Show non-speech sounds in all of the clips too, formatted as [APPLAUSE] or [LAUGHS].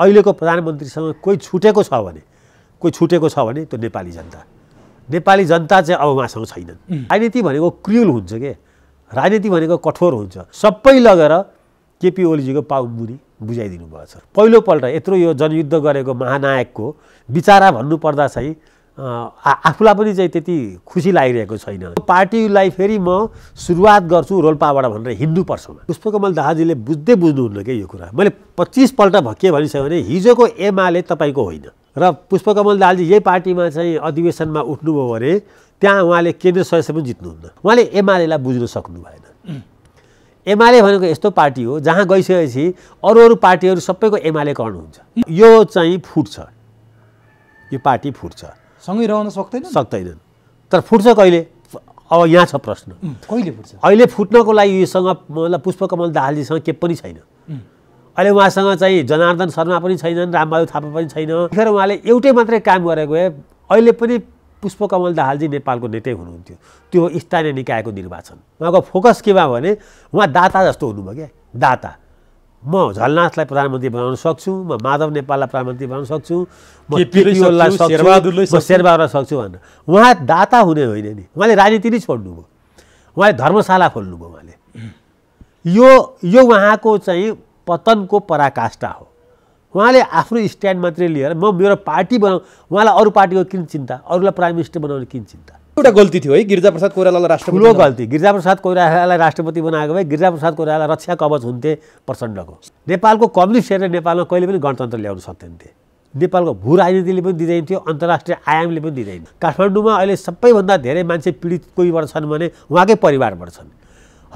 अहिलेको प्रधानमन्त्रीसँग कोही छुटेको छ भने कोही छुटेको छ भने त्यो नेपाली जनता नेपाली जनता चाहिँ अब उहाँसँग छैनन् राजनीति भनेको क्रियुल हुन्छ के राजनीति भनेको कठोर हुन्छ सबै लगेर केपी ओलीजीको पाउमुनि बुझाइदिनु भएको छ पहिलोपल्ट यत्रो यो जनयुद्ध गरेको महानायकको विचारा भन्नुपर्दा चाहिँ आफूलाई पनि चाहिँ त्यति खुसी लागिरहेको छैन पार्टीलाई फेरि म सुरुवात गर्छु रोल्पाबाट भनेर हिन्दू पर्छ पुष्पकमल दाहाजीले बुझ्दै बुझ्नुहुन्न क्या यो कुरा मैले पच्चिसपल्ट भक्के भनिसकेँ भने हिजोको एमाले तपाईँको होइन र पुष्पकमल दाहालजी यही पार्टीमा चाहिँ अधिवेशनमा उठ्नुभयो भने त्यहाँ उहाँले केन्द्र सदस्य पनि जित्नुहुन्न उहाँले एमालेलाई बुझ्न सक्नु भएन एमाले भनेको यस्तो पार्टी हो जहाँ गइसकेपछि अरू अरू पार्टीहरू सबैको एमाले हुन्छ यो चाहिँ फुट्छ यो पार्टी फुट्छ सँगै रहन सक्दैन सक्दैनन् तर फुट्छ कहिले अब यहाँ छ प्रश्न कहिले फुट्छ अहिले फुट्नको लागि उयोसँग मतलब पुष्पकमल दाहालजीसँग के पनि छैन अहिले उहाँसँग चाहिँ जनार्दन शर्मा पनि छैनन् रामबहादुर थापा पनि छैन फेरि उहाँले एउटै मात्रै काम गरेको गए अहिले पनि पुष्पकमल दाहालजी नेपालको नेतै हुनुहुन्थ्यो त्यो स्थानीय निकायको निर्वाचन उहाँको फोकस के भयो भने उहाँ दाता जस्तो हुनुभयो क्या दाता म झलनाथलाई प्रधानमन्त्री बनाउन सक्छु म माधव नेपाललाई प्रधानमन्त्री बनाउन सक्छु म केपिओललाई सक्छु शेरबहादुरलाई सक्छु भनेर उहाँ दाता हुने होइन नि उहाँले राजनीति नै छोड्नुभयो उहाँले धर्मशाला खोल्नुभयो उहाँले यो यो उहाँको चाहिँ पतनको पराकाष्ठा हो उहाँले आफ्नो स्ट्यान्ड मात्रै लिएर म मेरो पार्टी बनाउँ उहाँलाई अरू पार्टीको किन चिन्ता अरूलाई प्राइम मिनिस्टर बनाउने किन चिन्ता एउटा गल्ती थियो है गिरिजाप्रसाद कोइरालालाई राष्ट्रपति ठुलो गल्ती गिरिजाप्रसाद कोइरालालाई राष्ट्रपति बनाएको भए गिरिजाप्रसाद कोइराला रक्षा कवच हुन्थे प्रचण्डको नेपालको कम्युनिस्ट हेरेर नेपालमा कहिले पनि गणतन्त्र ल्याउन सक्दैन थिए नेपालको भू राजनीतिले पनि दिँदैन थियो अन्तर्राष्ट्रिय आयामले पनि दिँदैन काठमाडौँमा अहिले सबैभन्दा धेरै मान्छे पीडित कोहीबाट छन् भने उहाँकै परिवारबाट छन्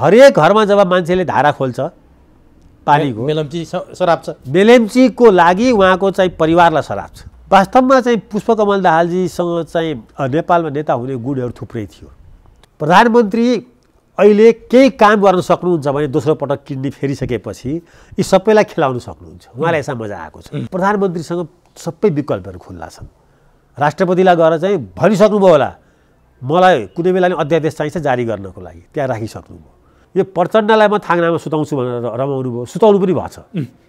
हरेक घरमा जब मान्छेले धारा खोल्छ पानीको मेलम्ची सराप्छ मेलेम्चीको लागि उहाँको चाहिँ परिवारलाई सराप्छ वास्तवमा चाहिँ पुष्पकमल दाहालजीसँग चाहिँ नेपालमा नेता हुने गुणहरू थुप्रै थियो प्रधानमन्त्री अहिले केही काम गर्न सक्नुहुन्छ भने दोस्रो पटक किडनी फेरिसकेपछि यी सबैलाई खेलाउन सक्नुहुन्छ उहाँलाई यसमा मजा आएको छ प्रधानमन्त्रीसँग सबै विकल्पहरू खुल्ला छन् राष्ट्रपतिलाई गएर चाहिँ भनिसक्नुभयो होला मलाई कुनै बेला नि अध्यादेश चाहिन्छ जारी गर्नको लागि त्यहाँ राखिसक्नुभयो यो प्रचण्डलाई म थाङ्नामा सुताउँछु भनेर रमाउनु भयो सुताउनु पनि भएको छ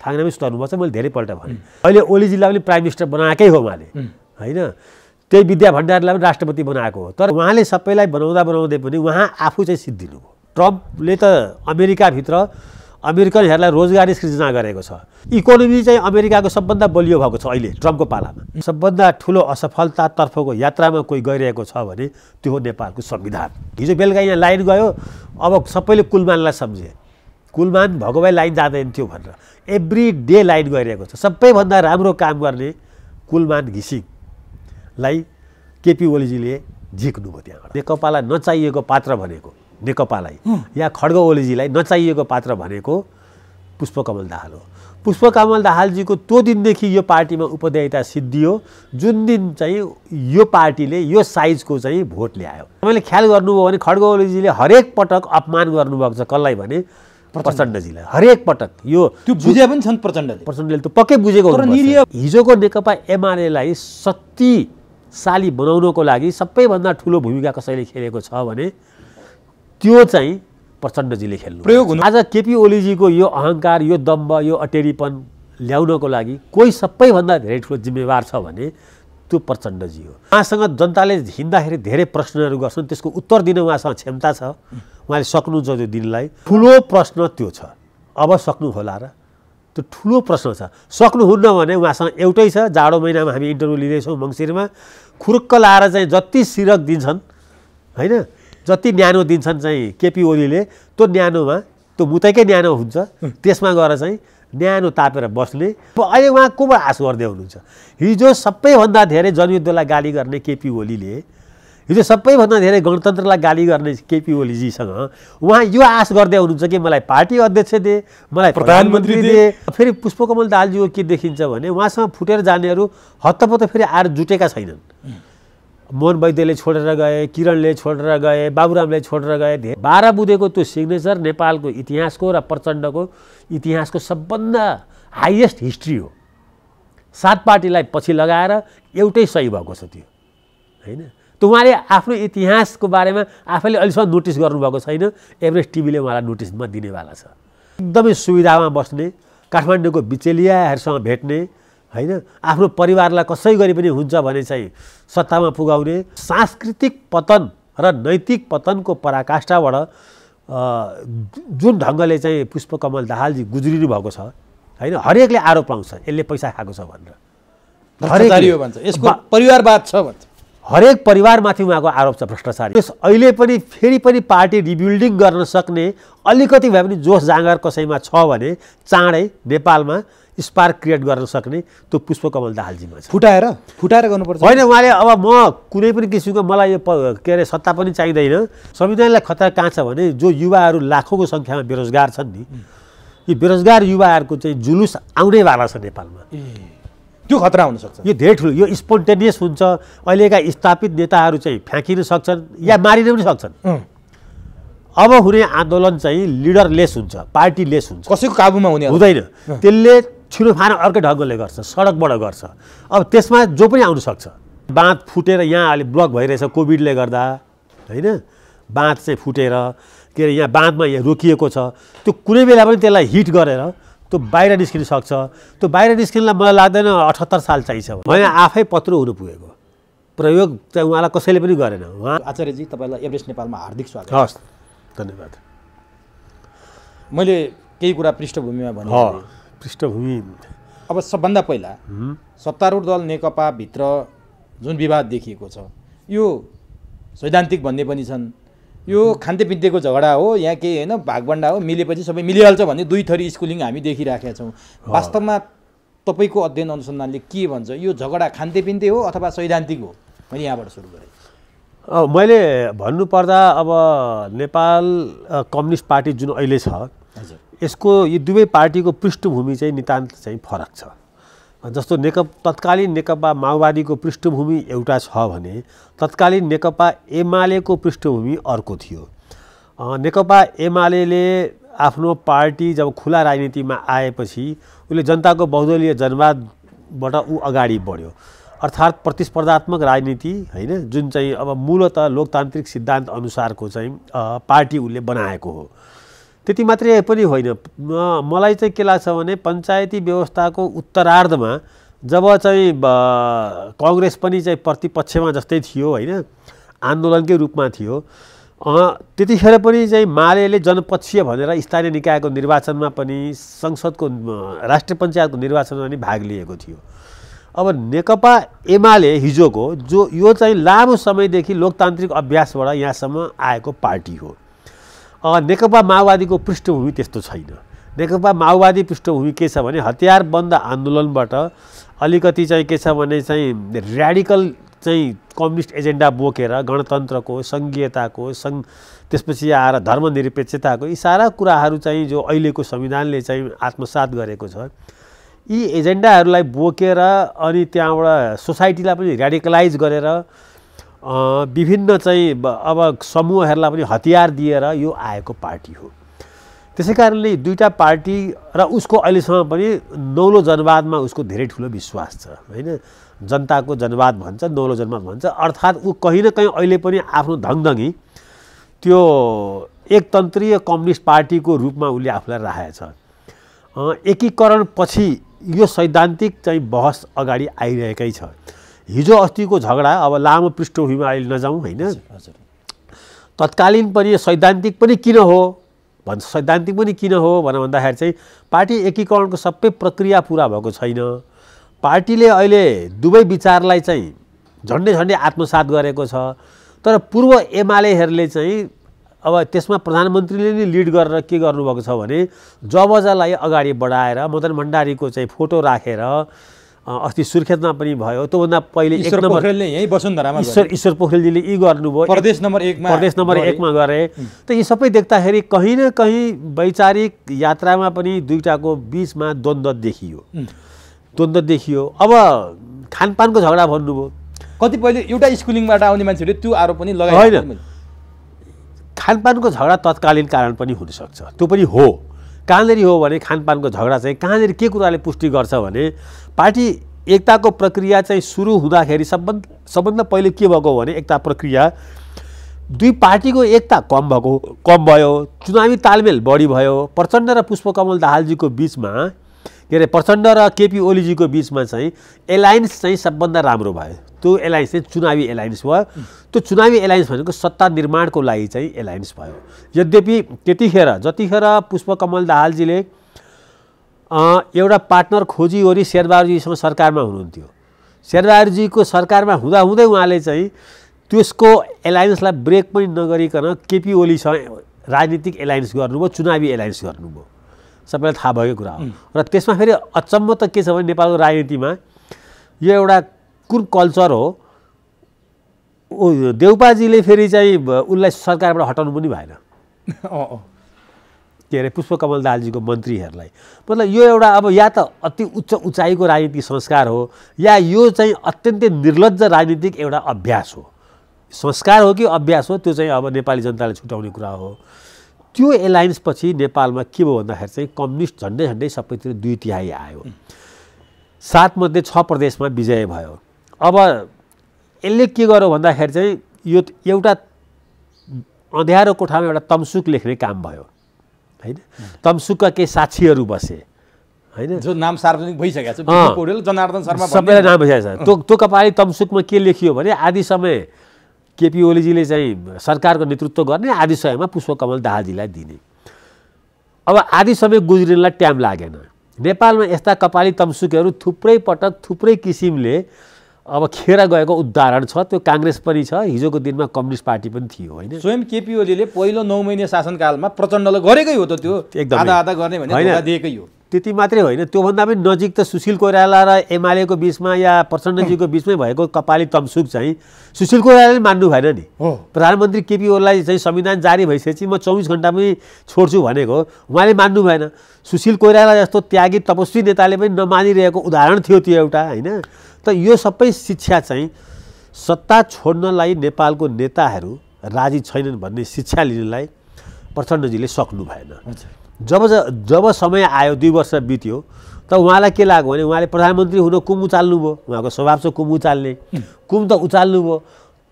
थाङ्नामै सुताउनु भएको छ मैले धेरैपल्ट भने अहिले ओलीजीलाई पनि प्राइम मिनिस्टर बनाएकै हो उहाँले होइन त्यही विद्या भण्डारीलाई पनि राष्ट्रपति बनाएको हो तर उहाँले सबैलाई बनाउँदा बनाउँदै पनि उहाँ आफू चाहिँ सिद्धिनु भयो ट्रम्पले त अमेरिकाभित्र अमेरिकनहरूलाई रोजगारी सृजना गरेको छ इकोनोमी चाहिँ अमेरिकाको सबभन्दा बलियो भएको छ अहिले ट्रम्पको पालामा सबभन्दा ठुलो असफलतातर्फको यात्रामा कोही गइरहेको छ भने त्यो हो नेपालको संविधान हिजो बेलुका यहाँ लाइन गयो अब सबैले कुलमानलाई सम्झे कुलमान भएको भए लाइन जाँदैन थियो भनेर एभ्री डे लाइन गइरहेको छ सबैभन्दा राम्रो काम गर्ने कुलमान घिसिङलाई केपी ओलीजीले झिक्नुभयो त्यहाँबाट नेकपालाई नचाहिएको पात्र भनेको नेकपालाई या खड्ग ओलीजीलाई नचाहिएको पात्र भनेको पुष्पकमल दाहाल हो पुष्पकमल दाहालजीको त्यो दिनदेखि यो पार्टीमा उपदेयता सिद्धियो जुन दिन चाहिँ यो पार्टीले यो साइजको चाहिँ भोट ल्यायो तपाईँले ख्याल गर्नुभयो भने खड्ग ओलीजीले हरेक पटक अपमान गर्नुभएको छ कसलाई भने प्रचण्डजीलाई हरेक पटक यो त्यो बुझे पनि छन् प्रचण्डले प्रचण्डले त पक्कै बुझेको हिजोको नेकपा एमालेलाई शक्तिशाली बनाउनको लागि सबैभन्दा ठुलो भूमिका कसैले खेलेको छ भने त्यो चाहिँ प्रचण्डजीले खेल्नु प्रयोग हुनु आज केपी ओलीजीको यो अहङ्कार यो दम्ब यो अटेरीपन ल्याउनको लागि कोही सबैभन्दा धेरै ठुलो जिम्मेवार छ भने त्यो प्रचण्डजी हो उहाँसँग जनताले हिँड्दाखेरि धेरै प्रश्नहरू गर्छन् त्यसको उत्तर दिन उहाँसँग क्षमता छ उहाँले सक्नुहुन्छ त्यो दिनलाई ठुलो प्रश्न त्यो छ अब सक्नु होला र त्यो ठुलो प्रश्न छ सक्नुहुन्न भने उहाँसँग एउटै छ जाडो महिनामा हामी इन्टरभ्यू लिँदैछौँ मङ्सिरमा खुर्क लाएर चाहिँ जति सिरक दिन्छन् होइन जति न्यानो दिन्छन् चाहिँ केपी ओलीले त्यो न्यानोमा त्यो मुतैकै न्यानो हुन्छ त्यसमा गएर चाहिँ न्यानो तापेर बस्ने अहिले उहाँ को आशा गर्दै हुनुहुन्छ हिजो सबैभन्दा धेरै जनयुद्धलाई गाली गर्ने केपी ओलीले हिजो सबैभन्दा धेरै गणतन्त्रलाई गाली गर्ने केपी ओलीजीसँग उहाँ यो आश गर्दै हुनुहुन्छ कि मलाई पार्टी अध्यक्ष दिए मलाई प्रधानमन्त्री दिए फेरि पुष्पकमल दालजीको के देखिन्छ भने उहाँसँग फुटेर जानेहरू हत्तपत्त फेरि आएर जुटेका छैनन् मोहन वैद्यले छोडेर गए किरणले छोडेर गए बाबुरामले छोडेर गए धेर बाह्र बुधेको त्यो सिग्नेचर नेपालको इतिहासको र प्रचण्डको इतिहासको सबभन्दा हाइएस्ट हिस्ट्री हो सात पार्टीलाई पछि लगाएर एउटै सही भएको छ त्यो होइन त उहाँले आफ्नो इतिहासको बारेमा आफैले अहिलेसम्म नोटिस गर्नुभएको छैन एभरेस्ट टिभीले उहाँलाई नोटिसमा दिनेवाला छ एकदमै सुविधामा बस्ने काठमाडौँको बिचेलियाहरूसँग भेट्ने होइन आफ्नो परिवारलाई कसै गरी पनि हुन्छ भने चाहिँ सत्तामा पुगाउने सांस्कृतिक पतन र नैतिक पतनको पराकाष्ठाबाट जुन ढङ्गले चाहिँ पुष्पकमल दाहालजी गुज्रिनु भएको छ होइन हरेकले आरोप लाउँछ यसले पैसा खाएको छ भनेर हरेक यसको परिवारवाद छ भन्छ हरेक परिवारमाथि उहाँको आरोप छ भ्रष्टाचार त्यस अहिले पनि फेरि पनि पार्टी रिबिल्डिङ गर्न सक्ने अलिकति भए पनि जोस जाँगर कसैमा छ भने चाँडै नेपालमा स्पार्क क्रिएट गर्न सक्ने त्यो पुष्पकमल दाहालजीमा छ फुटाएर फुटाएर गर्नुपर्छ होइन उहाँले अब म कुनै पनि किसिमको मलाई यो के अरे सत्ता पनि चाहिँदैन संविधानलाई खतरा कहाँ छ भने जो युवाहरू लाखौँको सङ्ख्यामा बेरोजगार छन् नि यी बेरोजगार युवाहरूको चाहिँ जुलुस आउनेवाला छ नेपालमा त्यो खतरा हुनसक्छ यो धेरै ठुलो यो स्पोन्टेनियस हुन्छ अहिलेका स्थापित नेताहरू चाहिँ फ्याँकिन सक्छन् या मारिन पनि सक्छन् अब हुने आन्दोलन चाहिँ लिडरलेस हुन्छ पार्टीलेस हुन्छ कसैको काबुमा हुने हुँदैन त्यसले फाने अर्कै ढङ्गले गर्छ सडकबाट गर्छ अब त्यसमा जो पनि आउनु सक्छ बाँध फुटेर यहाँ अहिले ब्लक भइरहेछ कोभिडले गर्दा होइन बाँध चाहिँ फुटेर के अरे यहाँ बाँधमा यहाँ रोकिएको छ त्यो कुनै बेला पनि त्यसलाई हिट गरेर त्यो बाहिर निस्किन सक्छ त्यो बाहिर निस्किनलाई मलाई लाग्दैन अठहत्तर साल चाहिन्छ मैले आफै पत्रो हुनु पुगेको प्रयोग चाहिँ उहाँलाई कसैले पनि गरेन उहाँ आचार्यजी तपाईँलाई एभरेस्ट नेपालमा हार्दिक स्वागत हस् धन्यवाद मैले केही कुरा पृष्ठभूमिमा भने पृष्ठभूमि अब सबभन्दा पहिला सत्तारूढ दल नेकपाभित्र जुन विवाद देखिएको छ यो सैद्धान्तिक भन्ने पनि छन् यो खान्तेपिन्तेको झगडा हो यहाँ केही होइन भागभन्डा हो मिलेपछि सबै मिलिहाल्छ भन्ने दुई थरी स्कुलिङ हामी देखिराखेका छौँ वास्तवमा तपाईँको अध्ययन अनुसन्धानले के भन्छ यो झगडा खान्तेपिन्ते हो अथवा सैद्धान्तिक हो मैले यहाँबाट सुरु गरेँ मैले भन्नुपर्दा अब नेपाल कम्युनिस्ट पार्टी जुन अहिले छ हजुर यसको यो दुवै पार्टीको पृष्ठभूमि चाहिँ नितान्त चाहिँ फरक छ जस्तो नेकप तत्कालीन नेकपा माओवादीको पृष्ठभूमि एउटा छ भने तत्कालीन नेकपा एमालेको पृष्ठभूमि अर्को थियो नेकपा एमाले आफ्नो पार्टी जब खुला राजनीतिमा आएपछि उसले जनताको बहुदलीय जनवादबाट ऊ अगाडि बढ्यो अर्थात् प्रतिस्पर्धात्मक राजनीति होइन जुन चाहिँ अब मूलत लोकतान्त्रिक सिद्धान्त अनुसारको चाहिँ पार्टी उसले बनाएको हो त्यति मात्रै पनि होइन मलाई चाहिँ के लाग्छ भने पञ्चायती व्यवस्थाको उत्तरार्धमा जब चाहिँ कङ्ग्रेस पनि चाहिँ प्रतिपक्षमा जस्तै थियो होइन आन्दोलनकै रूपमा थियो त्यतिखेर पनि चाहिँ माले जनपक्षीय भनेर स्थानीय निकायको निर्वाचनमा पनि संसदको राष्ट्रिय पञ्चायतको निर्वाचनमा पनि भाग लिएको थियो अब नेकपा एमाले हिजोको जो यो चाहिँ लामो समयदेखि लोकतान्त्रिक अभ्यासबाट यहाँसम्म आएको पार्टी हो नेकपा माओवादीको पृष्ठभूमि त्यस्तो छैन नेकपा माओवादी पृष्ठभूमि के छ भने हतियार बन्द आन्दोलनबाट अलिकति चाहिँ के छ भने चाहिँ ऱ्याडिकल चाहिँ कम्युनिस्ट एजेन्डा बोकेर गणतन्त्रको सङ्घीयताको सङ्घ त्यसपछि आएर धर्मनिरपेक्षताको यी सारा कुराहरू चाहिँ जो अहिलेको संविधानले चाहिँ आत्मसात गरेको छ यी एजेन्डाहरूलाई बोकेर अनि त्यहाँबाट सोसाइटीलाई पनि ऱ्याडिकलाइज गरेर विभिन्न चाहिँ अब समूहहरूलाई पनि हतियार दिएर यो आएको पार्टी हो त्यसै कारणले दुईवटा पार्टी र उसको अहिलेसम्म पनि नौलो जनवादमा उसको धेरै ठुलो विश्वास छ होइन जनताको जनवाद भन्छ नौलो जनवाद भन्छ अर्थात् ऊ कहीँ न कहीँ अहिले पनि आफ्नो धङधङी त्यो एकतन्त्रीय कम्युनिस्ट पार्टीको रूपमा उसले आफूलाई राखेछ एकीकरणपछि यो सैद्धान्तिक चाहिँ बहस अगाडि आइरहेकै छ हिजो अस्तिको झगडा अब लामो पृष्ठभूमिमा अहिले नजाउँ होइन तत्कालीन पनि सैद्धान्तिक पनि किन हो भन्छ सैद्धान्तिक पनि किन हो भनेर भन्दाखेरि चाहिँ पार्टी एकीकरणको सबै प्रक्रिया पुरा भएको छैन पार्टीले अहिले दुवै विचारलाई चाहिँ झन्डै झन्डै आत्मसात गरेको छ तर पूर्व एमालेहरूले चाहिँ अब त्यसमा प्रधानमन्त्रीले नै लिड गरेर के गर्नुभएको छ भने जबजालाई अगाडि बढाएर मदन भण्डारीको चाहिँ फोटो राखेर अस्ति सुर्खेतमा पनि भयो त्योभन्दा पहिले एक नम्बर यहीँ वसुन्धरामा ईश्वर ईश्वर पोखरेलजीले यी गर्नुभयो प्रदेश नम्बर एकमा प्रदेश नम्बर एकमा गरे त यी सबै देख्दाखेरि कहीँ न कहीँ वैचारिक यात्रामा पनि दुईवटाको बिचमा द्वन्द्व देखियो द्वन्द्व देखियो अब खानपानको झगडा भन्नुभयो कतिपयले एउटा स्कुलिङबाट आउने मान्छेहरूले त्यो आरोप पनि लगाए होइन खानपानको झगडा तत्कालीन कारण पनि हुनसक्छ त्यो पनि हो कहाँनिर हो भने खानपानको झगडा चाहिँ कहाँनिर के कुराले पुष्टि गर्छ भने पार्टी एकताको प्रक्रिया चाहिँ सुरु हुँदाखेरि सबभन्दा सबभन्दा पहिले के भएको भने एकता प्रक्रिया दुई पार्टीको एकता कम भएको कम भयो चुनावी तालमेल बढी भयो प्रचण्ड र पुष्पकमल दाहालजीको बिचमा के अरे प्रचण्ड र केपी ओलीजीको बिचमा चाहिँ एलायन्स चाहिँ सबभन्दा राम्रो भयो त्यो एलायन्स चाहिँ चुनावी एलायन्स भयो त्यो चुनावी एलायन्स भनेको सत्ता निर्माणको लागि चाहिँ एलायन्स भयो यद्यपि त्यतिखेर जतिखेर पुष्पकमल दाहालजीले एउटा पार्टनर खोजी वरि शेरबहादुरजीसँग सरकारमा हुनुहुन्थ्यो शेरबहादुरजीको सरकारमा हुँदाहुँदै उहाँले चाहिँ त्यसको एलायन्सलाई ब्रेक पनि नगरिकन केपी ओलीसँग राजनीतिक एलायन्स गर्नुभयो चुनावी एलायन्स गर्नुभयो सबैलाई थाहा भएको कुरा हो र त्यसमा फेरि अचम्म त के छ भने नेपालको राजनीतिमा यो एउटा कुन कल्चर हो देउपाजीले फेरि चाहिँ उसलाई सरकारबाट हटाउनु पनि भएन [LAUGHS] के अरे पुष्पकमल दालजीको मन्त्रीहरूलाई मतलब यो एउटा अब या त अति उच्च उचाइको राजनीतिक संस्कार हो या यो चाहिँ अत्यन्तै निर्लज राजनीतिक एउटा अभ्यास हो संस्कार हो कि अभ्यास हो त्यो चाहिँ अब नेपाली जनताले छुट्याउने कुरा हो त्यो एलायन्स पछि नेपालमा के भयो भन्दाखेरि चाहिँ कम्युनिस्ट झन्डै झन्डै सबैतिर दुई तिहाई आयो सातमध्ये छ प्रदेशमा विजय भयो अब यसले के गर्यो भन्दाखेरि चाहिँ यो एउटा अँध्यारो कोठामा एउटा तमसुक लेख्ने काम भयो होइन तमसुकका केही साक्षीहरू बसे होइन जो नाम सार्वजनिक भइसकेको छ जनार्दन शर्मा सबैलाई नाम भइसकेको छ त्यो त्यो कपाली तमसुकमा के लेखियो भने आदि समय केपी ओलीजीले चाहिँ सरकारको नेतृत्व गर्ने आदि समयमा पुष्पकमल दाहालजीलाई दिने अब आदि समय गुज्रिनलाई टाइम लागेन नेपालमा यस्ता कपाली तमसुकहरू थुप्रै पटक थुप्रै किसिमले अब खेर गएको उदाहरण छ त्यो काङ्ग्रेस पनि छ हिजोको दिनमा कम्युनिस्ट पार्टी पनि थियो होइन स्वयं केपी ओलीले पहिलो नौ महिने शासनकालमा प्रचण्डले गरेकै हो त त्यो एकदम आधा आधा गर्ने भने दिएकै हो त्यति मात्रै होइन त्योभन्दा पनि नजिक त सुशील कोइराला र एमआलएको बिचमा या प्रचण्डजीको बिचमै भएको कपाली तमसुक चाहिँ सुशील कोइरालाले मान्नु भएन नि प्रधानमन्त्री केपी ओलीलाई चाहिँ संविधान जारी भइसकेपछि म चौबिस घन्टामै छोड्छु भनेको उहाँले मान्नु भएन सुशील कोइराला जस्तो त्यागी तपस्वी नेताले पनि नमानिरहेको उदाहरण थियो त्यो एउटा होइन त यो सबै शिक्षा चाहिँ सत्ता छोड्नलाई नेपालको नेताहरू राजी छैनन् भन्ने शिक्षा लिनलाई प्रचण्डजीले सक्नु भएन जब जब समय आयो दुई वर्ष बित्यो त उहाँलाई के लाग्यो भने उहाँले प्रधानमन्त्री हुन कुम उचाल्नुभयो उहाँको स्वभाव छ कुम उचाल्ने कुम त उचाल्नुभयो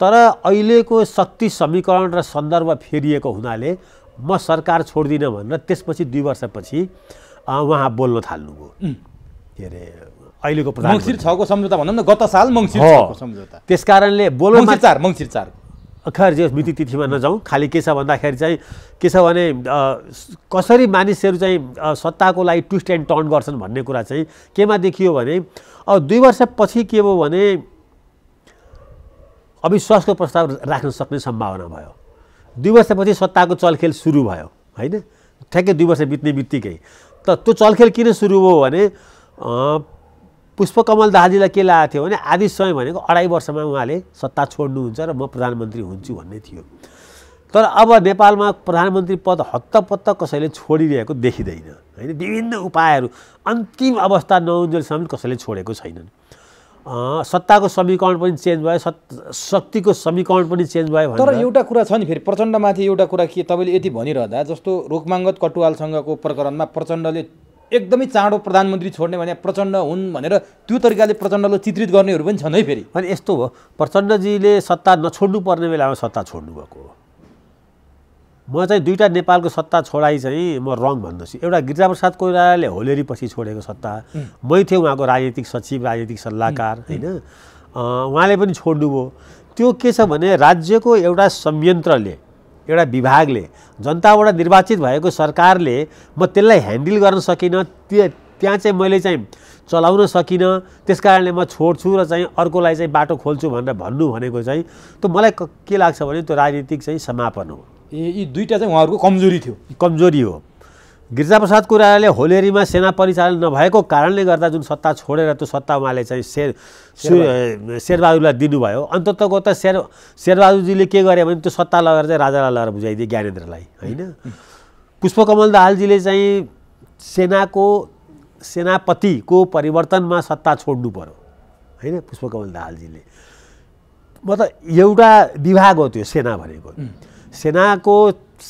तर अहिलेको शक्ति समीकरण र सन्दर्भ फेरिएको हुनाले म सरकार छोड्दिनँ भनेर त्यसपछि दुई वर्षपछि उहाँ बोल्न थाल्नुभयो के अरे अहिलेको प्रधान मङ्सिर छको सम्झौता भनौँ न गत साल मङ्सिर सम्झौता त्यस कारणले बोलो मङ्सिर चार मङ्सिर चार खैर जे मिति तिथिमा नजाउँ खालि के छ भन्दाखेरि चाहिँ के छ भने कसरी मानिसहरू चाहिँ सत्ताको लागि ट्विस्ट एन्ड टर्न गर्छन् भन्ने कुरा चाहिँ केमा देखियो भने अब दुई वर्षपछि के भयो भने अविश्वासको प्रस्ताव राख्न सक्ने सम्भावना भयो दुई वर्षपछि सत्ताको चलखेल सुरु भयो होइन ठ्याक्कै दुई वर्ष बित्ने बित्तिकै त त्यो चलखेल किन सुरु भयो भने पुष्पकमल दाहालीलाई के लागेको थियो भने आदि समय भनेको अढाई वर्षमा उहाँले सत्ता छोड्नुहुन्छ र म प्रधानमन्त्री हुन्छु भन्ने थियो तर अब नेपालमा प्रधानमन्त्री पद हत्तपत्त कसैले छोडिरहेको देखिँदैन होइन विभिन्न उपायहरू अन्तिम अवस्था नहुन्जेलसम्म कसैले छोडेको छैनन् सत्ताको समीकरण पनि चेन्ज भयो सत् शक्तिको समीकरण पनि चेन्ज भयो तर एउटा कुरा छ नि फेरि प्रचण्डमाथि एउटा कुरा के तपाईँले यति भनिरहँदा जस्तो रुखमाङ्गत कटुवालसँगको प्रकरणमा प्रचण्डले एकदमै चाँडो प्रधानमन्त्री छोड्ने भने प्रचण्ड हुन् भनेर त्यो तरिकाले प्रचण्डलाई चित्रित गर्नेहरू पनि छन् है फेरि अनि यस्तो हो प्रचण्डजीले सत्ता नछोड्नु पर्ने बेलामा सत्ता छोड्नुभएको हो म चाहिँ दुईवटा नेपालको सत्ता छोडाइ चाहिँ म रङ भन्दछु एउटा गिरिजाप्रसाद कोइरालाले होलेरी पछि छोडेको सत्ता मै थिएँ उहाँको राजनीतिक सचिव राजनीतिक सल्लाहकार होइन उहाँले पनि छोड्नुभयो त्यो के छ भने राज्यको एउटा संयन्त्रले एउटा विभागले जनताबाट निर्वाचित भएको सरकारले म त्यसलाई ह्यान्डल गर्न सकिनँ त्यो त्यहाँ चाहिँ मैले चाहिँ चलाउन सकिनँ त्यस कारणले म छोड्छु र चाहिँ अर्कोलाई चाहिँ बाटो खोल्छु भनेर भन्नु भनेको चाहिँ त्यो मलाई के लाग्छ भने त्यो राजनीतिक चाहिँ समापन हो ए यी दुइटा चाहिँ उहाँहरूको कमजोरी थियो कमजोरी हो गिर्जाप्रसाद कोइरालाले होलेरीमा सेना परिचालन नभएको कारणले गर्दा जुन सत्ता छोडेर त्यो सत्ता उहाँले चाहिँ शेर शेरबहादुरलाई दिनुभयो अन्ततको त शेर शेरबहादुरजीले के गरे भने त्यो सत्ता लगेर चाहिँ राजालाई लगेर बुझाइदिए ज्ञानेन्द्रलाई होइन पुष्पकमल दाहालजीले चाहिँ सेनाको सेनापतिको परिवर्तनमा सत्ता छोड्नु पऱ्यो होइन पुष्पकमल दाहालजीले मतलब एउटा विभाग हो त्यो सेना भनेको सेनाको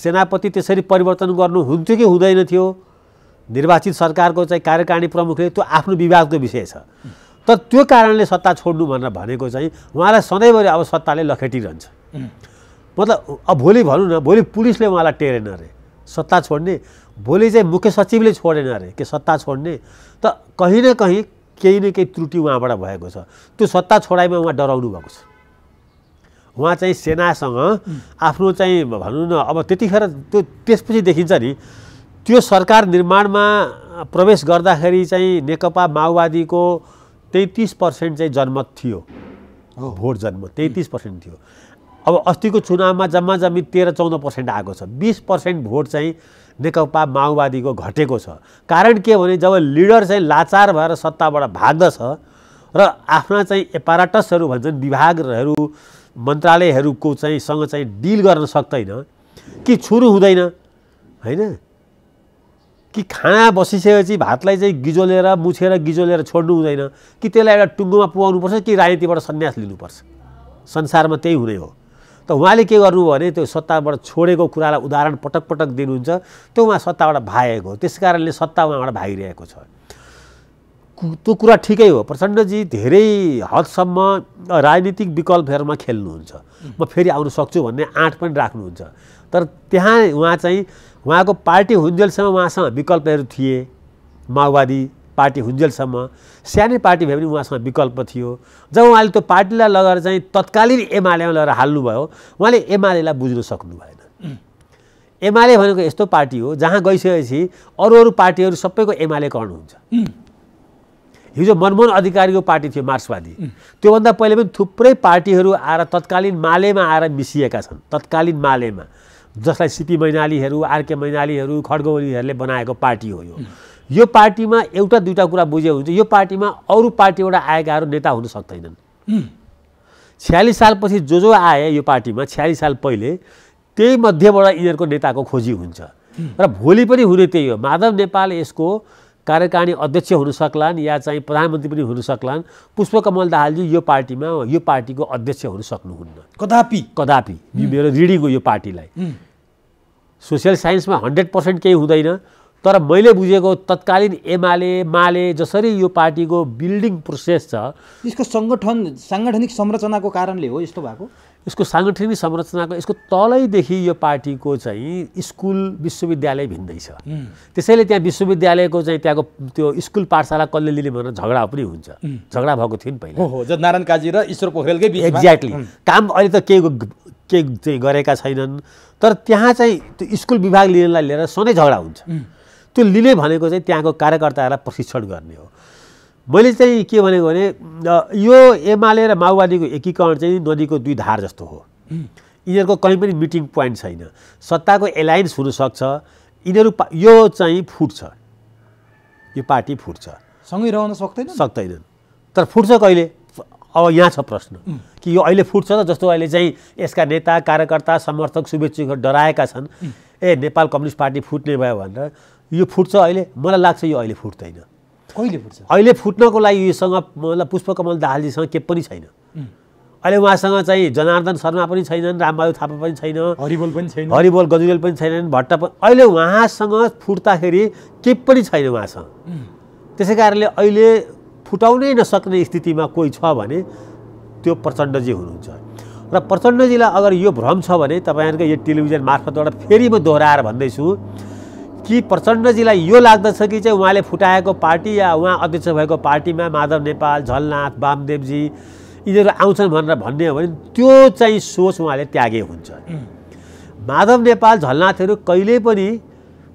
सेनापति त्यसरी परिवर्तन गर्नु हुन्थ्यो कि हुँदैन थियो निर्वाचित सरकारको चाहिँ कार्यकारिणी प्रमुखले त्यो आफ्नो विवादको विषय छ तर त्यो कारणले सत्ता छोड्नु भनेर भनेको चाहिँ उहाँलाई सधैँभरि अब सत्ताले लखेटिरहन्छ मतलब अब भोलि भनौँ न भोलि पुलिसले उहाँलाई टेरेन अरे सत्ता छोड्ने भोलि चाहिँ मुख्य सचिवले छोडेन अरे के सत्ता छोड्ने त कहीँ न कहीँ केही न केही त्रुटि उहाँबाट भएको छ त्यो सत्ता छोडाइमा उहाँ डराउनु भएको छ उहाँ चाहिँ सेनासँग आफ्नो चाहिँ भनौँ न अब त्यतिखेर त्यो त्यसपछि देखिन्छ नि त्यो सरकार निर्माणमा प्रवेश गर्दाखेरि चाहिँ नेकपा माओवादीको तेत्तिस पर्सेन्ट चाहिँ जनमत थियो भोट जन्म तेत्तिस पर्सेन्ट थियो अब अस्तिको चुनावमा जम्मा जम्मी तेह्र चौध पर्सेन्ट आएको छ बिस पर्सेन्ट भोट चाहिँ नेकपा माओवादीको घटेको छ कारण के भने जब लिडर चाहिँ लाचार भएर सत्ताबाट भाग्दछ र आफ्ना चाहिँ एपाराटसहरू भन्छन् विभागहरू मन्त्रालयहरूको चाहिँ सँग चाहिँ डिल गर्न सक्दैन कि छुरु हुँदैन होइन कि खाना बसिसकेपछि भातलाई चाहिँ गिजोलेर मुछेर गिजोलेर छोड्नु हुँदैन कि त्यसलाई एउटा टुङ्गोमा पुगाउनुपर्छ कि राजनीतिबाट सन्यास लिनुपर्छ संसारमा त्यही हुने हो त उहाँले के गर्नु भने त्यो सत्ताबाट छोडेको कुरालाई उदाहरण पटक पटक दिनुहुन्छ त्यो उहाँ सत्ताबाट भागेको त्यस कारणले सत्ता उहाँबाट भागिरहेको छ त्यो कुरा ठिकै हो प्रचण्डजी धेरै हदसम्म राजनीतिक विकल्पहरूमा खेल्नुहुन्छ म फेरि आउन सक्छु भन्ने आँट पनि राख्नुहुन्छ तर त्यहाँ उहाँ चाहिँ उहाँको पार्टी हुन्जेलसम्म उहाँसँग विकल्पहरू थिए माओवादी पार्टी हुन्जेलसम्म सानै पार्टी भए पनि उहाँसँग विकल्प थियो जब उहाँले त्यो पार्टीलाई लगेर चाहिँ तत्कालीन एमालेमा लगेर हाल्नुभयो उहाँले एमालेलाई बुझ्न सक्नु भएन एमाले भनेको यस्तो पार्टी हो जहाँ गइसकेपछि अरू अरू पार्टीहरू सबैको एमाले कर्ण हुन्छ हिजो मनमोहन अधिकारीको पार्टी थियो मार्क्सवादी त्योभन्दा पहिले पनि थुप्रै पार्टीहरू आएर तत्कालीन मालेमा आएर मिसिएका छन् तत्कालीन मालेमा जसलाई सिपी मैनालीहरू आरके मैनालीहरू खड्गौलीहरूले बनाएको पार्टी हो यो यो पार्टीमा एउटा दुईवटा कुरा बुझे हुन्छ यो पार्टीमा अरू पार्टीबाट आएकाहरू नेता हुन सक्दैनन् छ्यालिस सालपछि जो जो आए यो पार्टीमा छ्यालिस साल पहिले त्यही मध्येबाट यिनीहरूको नेताको खोजी हुन्छ र भोलि पनि हुने त्यही हो माधव नेपाल यसको कार्यकारिणी अध्यक्ष हुन सक्लान् या चाहिँ प्रधानमन्त्री पनि हुन सक्लान् पुष्पकमल दाहालजी यो पार्टीमा यो पार्टीको अध्यक्ष हुन सक्नुहुन्न कदापि कदापि मेरो रिडिङ हो यो पार्टीलाई सोसियल साइन्समा हन्ड्रेड पर्सेन्ट केही हुँदैन तर मैले बुझेको तत्कालीन एमाले माले जसरी यो पार्टीको बिल्डिङ प्रोसेस छ यसको सङ्गठन साङ्गठनिक संरचनाको कारणले हो यस्तो भएको यसको साङ्गठनिक संरचनाको यसको तलैदेखि यो पार्टीको चाहिँ स्कुल विश्वविद्यालय भिन्दै छ त्यसैले त्यहाँ विश्वविद्यालयको चाहिँ त्यहाँको त्यो स्कुल पाठशाला कसले लिने भनेर झगडा पनि हुन्छ झगडा भएको थियो नि पहिला नारायण काजी र ईश्वर पोखरेलकै एक्ज्याक्टली काम अहिले त केही केही चाहिँ गरेका छैनन् तर त्यहाँ चाहिँ त्यो स्कुल विभाग लिनेलाई लिएर सधैँ झगडा हुन्छ त्यो लिने भनेको चाहिँ त्यहाँको कार्यकर्ताहरूलाई प्रशिक्षण गर्ने हो मैले चाहिँ के भनेको भने यो एमाले र माओवादीको एकीकरण चाहिँ नदीको दुई धार जस्तो हो यिनीहरूको कहीँ पनि मिटिङ पोइन्ट छैन सत्ताको एलायन्स हुनसक्छ यिनीहरू यो चाहिँ फुट्छ यो पार्टी फुट्छ सँगै रहन सक्दैन सक्दैनन् तर फुट्छ कहिले अब यहाँ छ प्रश्न कि यो अहिले फुट्छ त जस्तो अहिले चाहिँ यसका नेता कार्यकर्ता समर्थक शुभेच्छुकहरू डराएका छन् ए नेपाल कम्युनिस्ट पार्टी फुट्ने भयो भनेर यो फुट्छ अहिले मलाई लाग्छ यो अहिले फुट्दैन कहिले फुट्छ अहिले फुट्नको लागि योसँग मतलब पुष्पकमल दाहालजीसँग के पनि छैन अहिले उहाँसँग चाहिँ जनार्दन शर्मा पनि छैनन् रामबहादुर थापा पनि छैन हरिबोल पनि छैन हरिबोल गजुरेल पनि छैनन् भट्ट पनि अहिले उहाँसँग फुट्दाखेरि के पनि छैन उहाँसँग त्यसै कारणले अहिले फुटाउनै नसक्ने स्थितिमा कोही छ भने त्यो प्रचण्डजी हुनुहुन्छ र प्रचण्डजीलाई अगर यो भ्रम छ भने तपाईँहरूको यो टेलिभिजन मार्फतबाट फेरि म दोहोऱ्याएर भन्दैछु कि प्रचण्डजीलाई यो लाग्दछ कि चाहिँ उहाँले फुटाएको पार्टी या उहाँ अध्यक्ष भएको पार्टीमा माधव नेपाल झलनाथ वामदेवजी यिनीहरू आउँछन् भनेर भन्ने हो भने त्यो चाहिँ सोच उहाँले त्यागे हुन्छ माधव नेपाल झलनाथहरू कहिल्यै पनि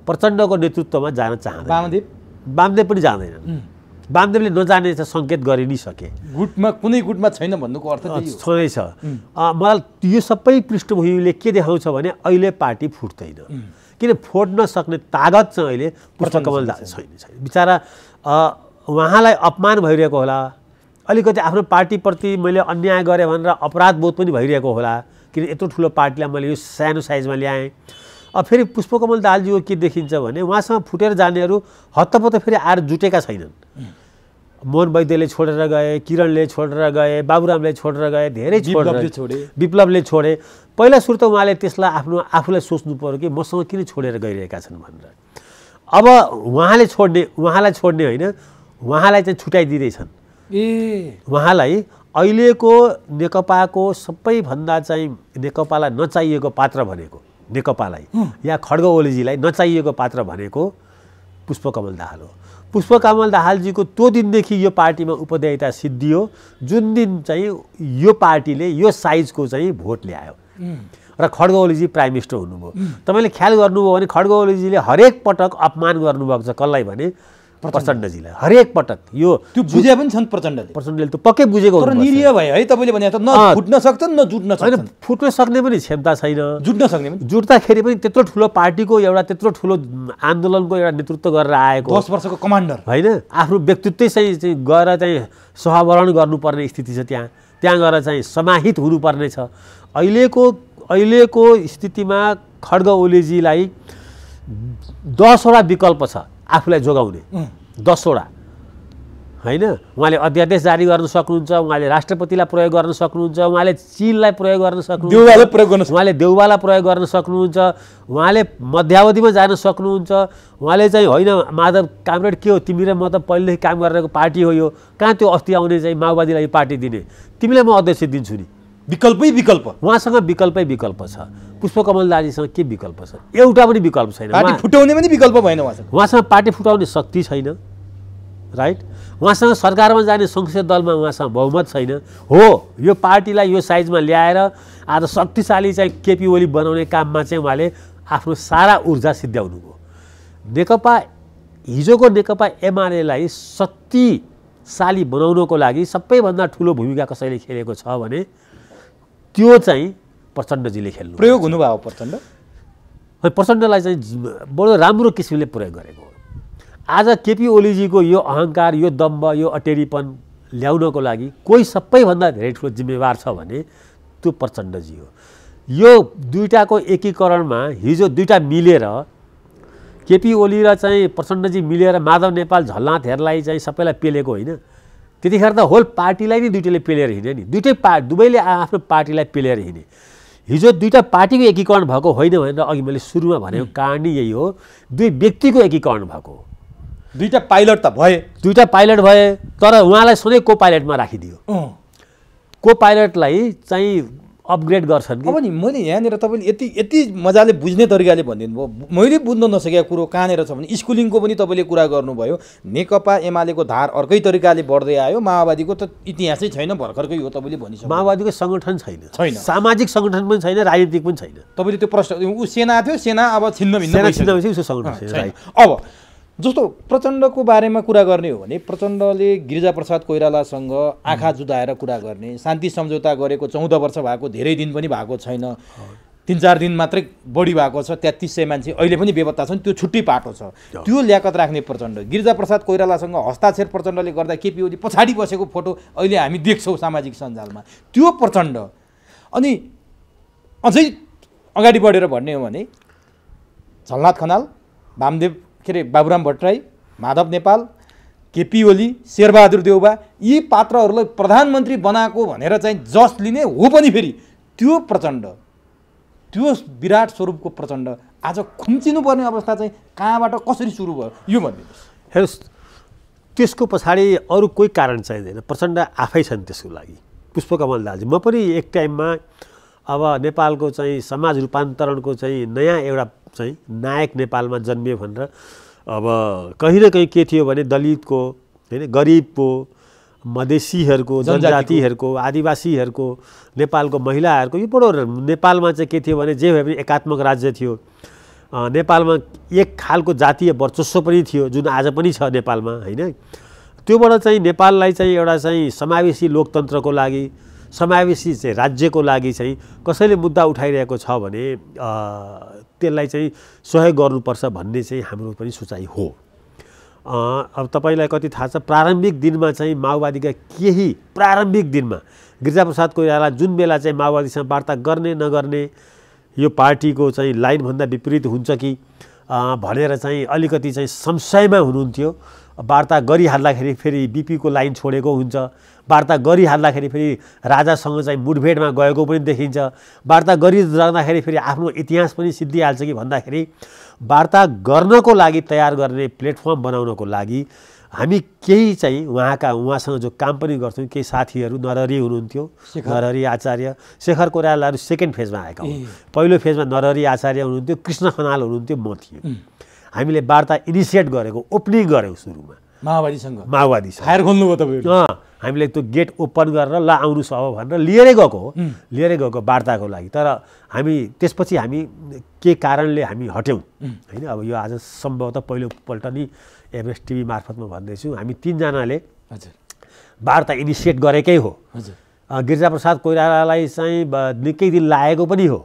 प्रचण्डको नेतृत्वमा जान चाहँदैन वामदेव वामदेव पनि जाँदैनन् वामदेवले नजाने चाहिँ सङ्केत गरि नै सके गुटमा कुनै गुटमा छैन भन्नुको अर्थ छँदैछ मलाई यो सबै पृष्ठभूमिले के देखाउँछ भने अहिले पार्टी फुट्दैन किन फोड्न सक्ने तागत चाहिँ अहिले पुष्पकमल दा छैन छैन बिचरा उहाँलाई अपमान भइरहेको होला अलिकति आफ्नो पार्टीप्रति मैले अन्याय गरेँ भनेर अपराध बोध पनि भइरहेको होला किन यत्रो ठुलो पार्टीलाई मैले यो सानो साइजमा ल्याएँ अब फेरि पुष्पकमल दालजीको के देखिन्छ भने उहाँसँग फुटेर जानेहरू हत्तपत्त फेरि आएर जुटेका छैनन् मोहन वैद्यले छोडेर गए किरणले छोडेर गए बाबुरामले छोडेर गए धेरै छोडेर छोडे विप्लवले छोडे पहिला सुरु त उहाँले त्यसलाई आफ्नो आफूलाई सोच्नु पऱ्यो कि मसँग किन छोडेर गइरहेका छन् भनेर अब उहाँले छोड्ने उहाँलाई छोड्ने होइन उहाँलाई चाहिँ छुट्याइदिँदैछन् ए उहाँलाई अहिलेको नेकपाको सबैभन्दा चाहिँ नेकपालाई नचाहिएको पात्र भनेको नेकपालाई या खड्ग ओलीजीलाई नचाहिएको पात्र भनेको पुष्पकमल दाहाल हो पुष्पकमल दाहालजीको त्यो दिनदेखि यो पार्टीमा उपदेयता सिद्धियो जुन दिन चाहिँ यो पार्टीले यो साइजको चाहिँ भोट ल्यायो र खड्गौलीजी प्राइम मिनिस्टर हुनुभयो तपाईँले ख्याल गर्नुभयो भने खड्गौलीजीले हरेक पटक अपमान गर्नुभएको छ कसलाई भने प्रचण्डजीलाई हरेक पटक यो त्यो बुझे पनि छन् प्रचण्डले प्रचण्डले त पक्कै बुझेको निरीह भयो है तपाईँले भने न फुट्न सक्छ न जुट्न सक्छ फुट्न सक्ने पनि क्षमता छैन जुट्न सक्ने पनि जुट्दाखेरि पनि त्यत्रो ठुलो पार्टीको एउटा त्यत्रो ठुलो आन्दोलनको एउटा नेतृत्व गरेर आएको दस वर्षको कमान्डर होइन आफ्नो व्यक्तित्व चाहिँ गएर चाहिँ सहवरण गर्नुपर्ने स्थिति छ त्यहाँ त्यहाँ गएर चाहिँ समाहित हुनुपर्ने छ अहिलेको अहिलेको स्थितिमा खड्ग ओलीजीलाई दसवटा विकल्प छ आफूलाई जोगाउने दसवटा होइन उहाँले अध्यादेश जारी गर्न सक्नुहुन्छ उहाँले राष्ट्रपतिलाई प्रयोग गर्न सक्नुहुन्छ उहाँले चिनलाई प्रयोग गर्न सक्नुहुन्छ देउवालाई प्रयोग गर्नु उहाँले देउवालाई प्रयोग गर्न सक्नुहुन्छ उहाँले मध्यावधिमा जान सक्नुहुन्छ उहाँले चाहिँ होइन माधव कामरेड के हो तिमी र म त पहिलेदेखि काम गरेको पार्टी हो यो कहाँ त्यो अस्ति आउने चाहिँ माओवादीलाई यो पार्टी दिने तिमीलाई म अध्यक्ष दिन्छु नि विकल्पै विकल्प उहाँसँग विकल्पै विकल्प छ पुष्पकमल दाजीसँग के विकल्प छ एउटा पनि विकल्प छैन पार्टी फुटाउने पनि विकल्प भएन उहाँसँग उहाँसँग पार्टी फुटाउने शक्ति छैन राइट उहाँसँग सरकारमा जाने संसदीय दलमा उहाँसँग बहुमत छैन हो यो पार्टीलाई यो साइजमा ल्याएर आज शक्तिशाली चाहिँ केपी ओली बनाउने काममा चाहिँ उहाँले आफ्नो सारा ऊर्जा सिद्ध्याउनुभयो नेकपा हिजोको नेकपा एमालेलाई शक्तिशाली बनाउनको लागि सबैभन्दा ठुलो भूमिका कसैले खेलेको छ भने त्यो चाहिँ प्रचण्डजीले खेल्नु प्रयोग हुनुभयो प्रचण्ड प्रचण्डलाई चाहिँ बडो राम्रो किसिमले प्रयोग गरेको हो आज केपी ओलीजीको यो अहङ्कार यो दम्ब यो अटेरीपन ल्याउनको लागि कोही सबैभन्दा धेरै ठुलो जिम्मेवार छ भने त्यो प्रचण्डजी हो यो दुइटाको एकीकरणमा हिजो दुइटा मिलेर केपी ओली र चाहिँ प्रचण्डजी मिलेर माधव नेपाल झल्लाथेरलाई चाहिँ सबैलाई पेलेको होइन त्यतिखेर त होल पार्टीलाई नै दुइटैले पेलेर हिँड्यो नि दुइटै पा दुवैले आफ्नो पार्टीलाई पेलेर हिँडे हिजो दुईवटा पार्टीको एकीकरण भएको होइन भनेर अघि मैले सुरुमा भनेको कारण नै यही हो दुई व्यक्तिको एकीकरण भएको दुईवटा पाइलट त भए दुईवटा पाइलट भए तर उहाँलाई सधैँ को पाइलटमा राखिदियो को पाइलटलाई चाहिँ अपग्रेड गर्छन् अब नि मैले यहाँनिर तपाईँले यति यति मजाले बुझ्ने तरिकाले भनिदिनु भयो मैले बुझ्न नसकेको कुरो कहाँनिर छ भने स्कुलिङको पनि तपाईँले कुरा गर्नुभयो नेकपा एमालेको धार अर्कै तरिकाले बढ्दै आयो माओवादीको त इतिहासै छैन भर्खरकै हो तपाईँले भनिसक्नु माओवादीको सङ्गठन छैन छैन सामाजिक सङ्गठन पनि छैन राजनीतिक पनि छैन तपाईँले त्यो प्रश्न ऊ सेना थियो सेना अब छिन्न भिन्न अब जस्तो प्रचण्डको बारेमा कुरा गर्ने हो भने प्रचण्डले गिरिजाप्रसाद कोइरालासँग आँखा जुदाएर कुरा गर्ने शान्ति सम्झौता गरेको चौध वर्ष भएको धेरै दिन पनि भएको छैन तिन चार दिन मात्रै बढी भएको छ तेत्तिस सय मान्छे अहिले पनि बेपत्ता छन् त्यो छुट्टी पाटो छ त्यो ल्याकत राख्ने प्रचण्ड गिरिजाप्रसाद कोइरालासँग हस्ताक्षर प्रचण्डले गर्दा केपी ओली पछाडि बसेको फोटो अहिले हामी देख्छौँ सामाजिक सञ्जालमा त्यो प्रचण्ड अनि अझै अगाडि बढेर भन्ने हो भने झलनाथ खनाल वामदेव के अरे बाबुराम भट्टराई माधव नेपाल केपी ओली शेरबहादुर देउबा यी पात्रहरूलाई प्रधानमन्त्री बनाएको भनेर चाहिँ जस लिने हो पनि फेरि त्यो प्रचण्ड त्यो विराट स्वरूपको प्रचण्ड आज खुम्चिनुपर्ने अवस्था चाहिँ कहाँबाट कसरी सुरु भयो यो भनिदिनुहोस् हेर्नुहोस् त्यसको पछाडि अरू कोही कारण चाहिँदैन प्रचण्ड आफै छन् त्यसको लागि पुष्पकमल दालजी म पनि एक टाइममा अब नेपालको चाहिँ समाज रूपान्तरणको चाहिँ नयाँ एउटा चाहिँ नायक नेपालमा जन्मियो भनेर अब कहीँ न कहीँ के थियो भने दलितको होइन गरिबको मधेसीहरूको जनजातिहरूको आदिवासीहरूको नेपालको महिलाहरूको यो बडो नेपालमा चाहिँ के थियो भने जे भए पनि एकात्मक राज्य थियो नेपालमा एक खालको जातीय वर्चस्व पनि थियो जुन आज पनि छ नेपालमा होइन त्योबाट चाहिँ नेपाललाई चाहिँ एउटा चाहिँ समावेशी लोकतन्त्रको लागि समावेशी चाहिँ राज्यको लागि चाहिँ कसैले मुद्दा उठाइरहेको छ भने त्यसलाई चाहिँ सहयोग गर्नुपर्छ भन्ने चाहिँ हाम्रो पनि सोचाइ हो अब तपाईँलाई कति थाहा छ प्रारम्भिक दिनमा चाहिँ माओवादीका केही प्रारम्भिक दिनमा गिरिजाप्रसाद कोइराला जुन बेला चाहिँ माओवादीसँग वार्ता गर्ने नगर्ने यो पार्टीको चाहिँ लाइनभन्दा विपरीत हुन्छ कि भनेर चाहिँ अलिकति चाहिँ संशयमा हुनुहुन्थ्यो वार्ता गरिहाल्दाखेरि फेरि बिपीको लाइन छोडेको हुन्छ वार्ता गरिहाल्दाखेरि फेरि राजासँग चाहिँ मुठभेडमा गएको पनि देखिन्छ वार्ता गरिरहँदाखेरि फेरि आफ्नो इतिहास पनि सिद्धिहाल्छ कि भन्दाखेरि वार्ता गर्नको लागि तयार गर्ने प्लेटफर्म बनाउनको लागि हामी केही चाहिँ उहाँका उहाँसँग जो काम पनि गर्थ्यौँ केही साथीहरू नरहरी हुनुहुन्थ्यो नरहरी आचार्य शेखर कोरालहरू सेकेन्ड फेजमा आएका हुन् पहिलो फेजमा नरहरी आचार्य हुनुहुन्थ्यो कृष्ण खनाल हुनुहुन्थ्यो म थिएँ हामीले वार्ता इनिसिएट गरेको ओपनिङ गऱ्यौँ सुरुमा माओवादीसँग माओवादी हायर खोल्नुभयो तपाईँ हामीले त्यो गेट ओपन गरेर ल आउनु अब भनेर लिएरै गएको हो लिएरै गएको वार्ताको लागि तर हामी त्यसपछि हामी के कारणले हामी हट्यौँ होइन अब यो आज सम्भवतः पहिलोपल्ट नि एमएस टिभी मार्फतमा भन्दैछु हामी तिनजनाले हजुर वार्ता इनिसिएट गरेकै हो गिरिजाप्रसाद कोइरालालाई चाहिँ निकै दिन लागेको पनि हो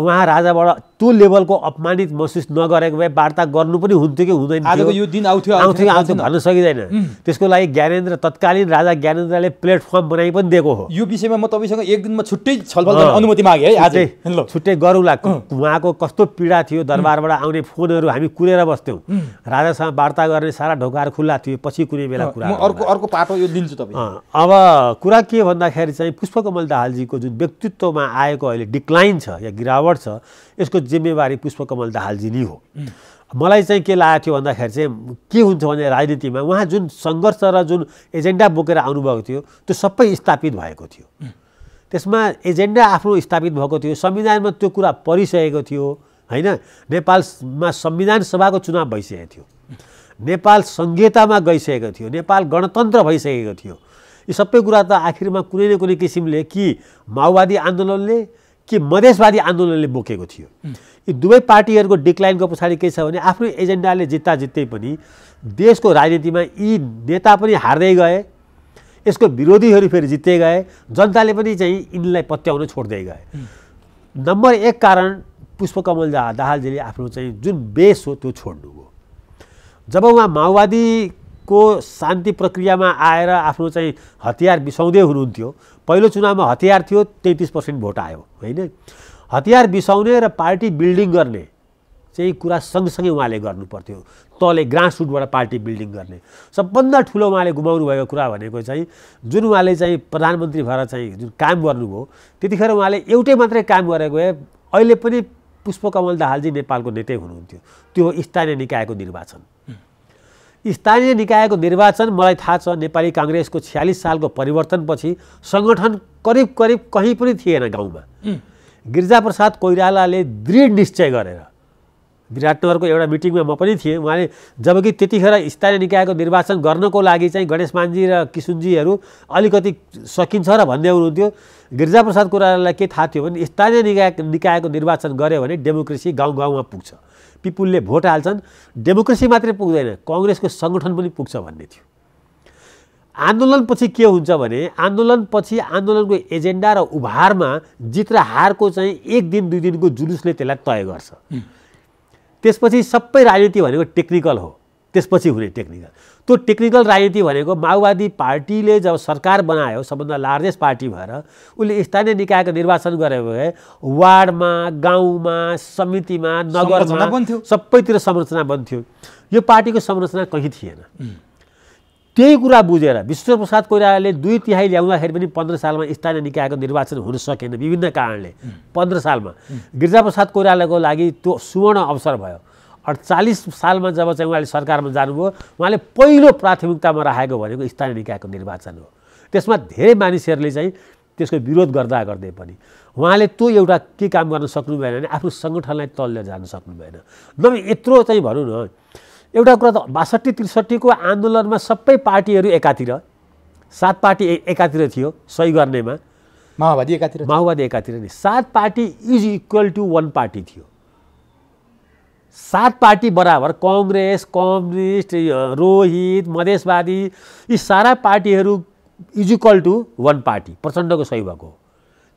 उहाँ राजाबाट त्यो लेभलको अपमानित महसुस नगरेको भए वार्ता गर्नु पनि हुन्थ्यो कि हुँदैन आउँथ्यो आउँथ्यो भन्न सकिँदैन त्यसको लागि ज्ञानेन्द्र तत्कालीन राजा ज्ञानेन्द्रले प्लेटफर्म बनाइ पनि दिएको हो यो विषयमा म तपाईँसँग एक दिनमा छुट्टै छलफल अनुमति मागेँ है आज छुट्टै गरौँला उहाँको कस्तो पीडा थियो दरबारबाट आउने फोनहरू हामी कुरेर बस्थ्यौँ राजासँग वार्ता गर्ने सारा ढोकाहरू खुल्ला थियो पछि कुनै बेला कुरा अर्को अर्को पाटो यो दिन्छु तपाईँ अब कुरा के भन्दाखेरि चाहिँ पुष्पकमल दाहालजीको जुन व्यक्तित्वमा आएको अहिले डिक्लाइन छ या गिरावट छ यसको जिम्मेवारी पुष्पकमल दाहालजी नै हो मलाई चाहिँ के लागेको थियो भन्दाखेरि चाहिँ के हुन्छ भने राजनीतिमा उहाँ जुन सङ्घर्ष र जुन एजेन्डा बोकेर आउनुभएको थियो त्यो सबै स्थापित भएको थियो त्यसमा एजेन्डा आफ्नो स्थापित भएको थियो संविधानमा त्यो कुरा परिसकेको थियो होइन नेपालमा संविधान सभाको चुनाव भइसकेको थियो नेपाल सङ्घीयतामा गइसकेको थियो नेपाल गणतन्त्र भइसकेको थियो यी सबै कुरा त आखिरमा कुनै न कुनै किसिमले कि माओवादी आन्दोलनले कि मधेसवादी आन्दोलनले बोकेको थियो यी दुवै पार्टीहरूको डिक्लाइनको पछाडि के छ भने आफ्नो एजेन्डाले जित्दा जित्दै पनि देशको राजनीतिमा यी नेता पनि हार्दै गए यसको विरोधीहरू फेरि जित्दै गए जनताले पनि चाहिँ यिनलाई पत्याउन छोड्दै गए नम्बर एक कारण पुष्पकमल दा दाहालजीले आफ्नो चाहिँ जुन बेस हो त्यो छोड्नु छोड्नुभयो जब उहाँ माओवादीको शान्ति प्रक्रियामा आएर आफ्नो चाहिँ हतियार बिसाउँदै हुनुहुन्थ्यो पहिलो चुनावमा हतियार थियो तेत्तिस पर्सेन्ट भोट आयो होइन हतियार बिसाउने र पार्टी बिल्डिङ गर्ने चाहिँ कुरा सँगसँगै उहाँले गर्नु पर्थ्यो तले ग्रासरुटबाट पार्टी बिल्डिङ गर्ने सबभन्दा ठुलो उहाँले गुमाउनु भएको कुरा भनेको चाहिँ जुन उहाँले चाहिँ प्रधानमन्त्री भएर चाहिँ जुन काम गर्नुभयो त्यतिखेर उहाँले एउटै मात्रै काम गरेको भए अहिले पनि पुष्पकमल दाहालजी नेपालको नेतै हुनुहुन्थ्यो त्यो स्थानीय निकायको निर्वाचन स्थानीय निकायको निर्वाचन मलाई थाहा छ नेपाली काङ्ग्रेसको छ्यालिस सालको परिवर्तनपछि सङ्गठन करिब करिब कहीँ पनि थिएन गाउँमा गिरिजाप्रसाद कोइरालाले दृढ निश्चय गरेर विराटनगरको एउटा मिटिङमा म पनि थिएँ उहाँले जबकि त्यतिखेर स्थानीय निकायको निर्वाचन गर्नको लागि चाहिँ गणेश मान्जी र किसुनजीहरू अलिकति सकिन्छ र भन्दै हुनुहुन्थ्यो गिरिजाप्रसाद कोइरालालाई के थाहा थियो भने स्थानीय निकाय निकायको निर्वाचन गऱ्यो भने डेमोक्रेसी गाउँ गाउँमा पुग्छ पिपुलले भोट हाल्छन् डेमोक्रेसी मात्रै पुग्दैन कङ्ग्रेसको सङ्गठन पनि पुग्छ भन्ने थियो आन्दोलनपछि के हुन्छ भने आन्दोलनपछि आन्दोलनको एजेन्डा र उभारमा जित र हारको चाहिँ एक दिन दुई दिनको जुलुसले त्यसलाई तय गर्छ त्यसपछि सबै राजनीति भनेको टेक्निकल हो त्यसपछि हुने टेक्निकल त्यो टेक्निकल राजनीति भनेको माओवादी पार्टीले जब सरकार बनायो सबभन्दा लार्जेस्ट पार्टी भएर उसले स्थानीय निकायको निर्वाचन गरे भए वार्डमा गाउँमा समितिमा नगरमा सबैतिर संरचना बन्थ्यो यो पार्टीको संरचना कहीँ थिएन त्यही कुरा बुझेर विश्वप्रसाद कोइरालाले दुई तिहाई ल्याउँदाखेरि पनि पन्ध्र सालमा स्थानीय निकायको निर्वाचन हुन सकेन विभिन्न कारणले पन्ध्र सालमा गिरिजाप्रसाद कोइरालाको लागि त्यो सुवर्ण अवसर भयो अडचालिस सालमा जब चाहिँ उहाँले सरकारमा जानुभयो उहाँले पहिलो प्राथमिकतामा राखेको भनेको स्थानीय निकायको निर्वाचन हो त्यसमा धेरै मानिसहरूले चाहिँ त्यसको विरोध गर्दा गर्दै पनि उहाँले त्यो एउटा के काम गर्न सक्नु भएन भने आफ्नो सङ्गठनलाई तल जान सक्नु भएन नभए यत्रो चाहिँ भनौँ न एउटा कुरा त बासठी त्रिसठीको आन्दोलनमा सबै पार्टीहरू एकातिर सात पार्टी एकातिर थियो सही गर्नेमा माओवादी एकातिर माओवादी एकातिर नि सात party is equal to one party थियो सात पार्टी बराबर कङ्ग्रेस कम्युनिस्ट रोहित मधेसवादी यी सारा पार्टीहरू is equal to one party प्रचण्डको सही भएको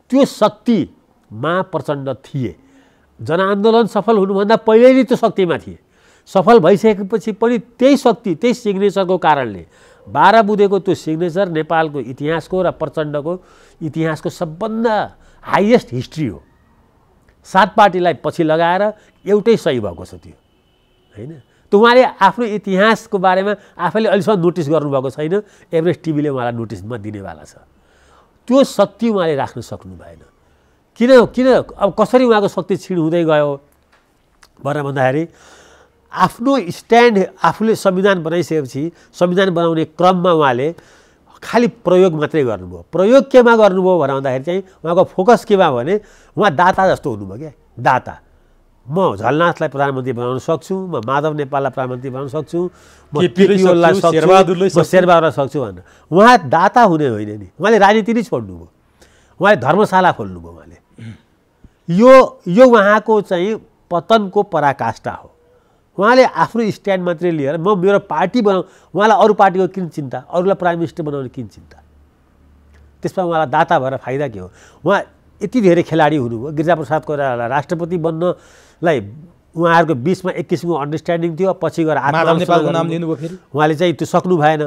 त्यो शक्तिमा प्रचण्ड थिए जनआन्दोलन सफल हुनुभन्दा पहिल्यै नै त्यो शक्तिमा थिए सफल भइसकेपछि पनि त्यही शक्ति त्यही सिग्नेचरको कारणले बाह्र बुधेको त्यो सिग्नेचर नेपालको इतिहासको र प्रचण्डको इतिहासको सबभन्दा हाइएस्ट हिस्ट्री हो सात पार्टीलाई पछि लगाएर एउटै सही भएको छ त्यो होइन त उहाँले आफ्नो इतिहासको बारेमा आफैले अहिलेसम्म नोटिस गर्नुभएको छैन एभरेस्ट टिभीले उहाँलाई नोटिसमा दिनेवाला छ त्यो शक्ति उहाँले राख्न सक्नु भएन किन किन अब कसरी उहाँको शक्ति छिण हुँदै गयो भनेर भन्दाखेरि आफ्नो स्ट्यान्ड आफूले संविधान बनाइसकेपछि संविधान बनाउने क्रममा उहाँले खालि प्रयोग मात्रै गर्नुभयो प्रयोग केमा गर्नुभयो भन्दाखेरि चाहिँ उहाँको फोकस केमा भने उहाँ दाता जस्तो हुनुभयो क्या दाता म झलनाथलाई प्रधानमन्त्री बनाउन सक्छु म माधव नेपाललाई प्रधानमन्त्री बनाउन सक्छु म केपिओललाई सक्छु शेरबहादुरलाई सक्छु भनेर उहाँ दाता हुने होइन नि उहाँले राजनीति नै छोड्नुभयो उहाँले धर्मशाला खोल्नुभयो उहाँले यो यो उहाँको चाहिँ पतनको पराकाष्ठा हो उहाँले आफ्नो स्ट्यान्ड मात्रै लिएर म मेरो पार्टी बनाउँ उहाँलाई अरू पार्टीको किन चिन्ता अरूलाई प्राइम मिनिस्टर बनाउने किन चिन्ता त्यसमा उहाँलाई दाता भएर फाइदा के हो उहाँ यति धेरै खेलाडी हुनुभयो गिरिजाप्रसाद कोइरालालाई राष्ट्रपति बन्नलाई उहाँहरूको बिचमा एक किसिमको अन्डरस्ट्यान्डिङ थियो पछि गएर उहाँले चाहिँ त्यो सक्नु भएन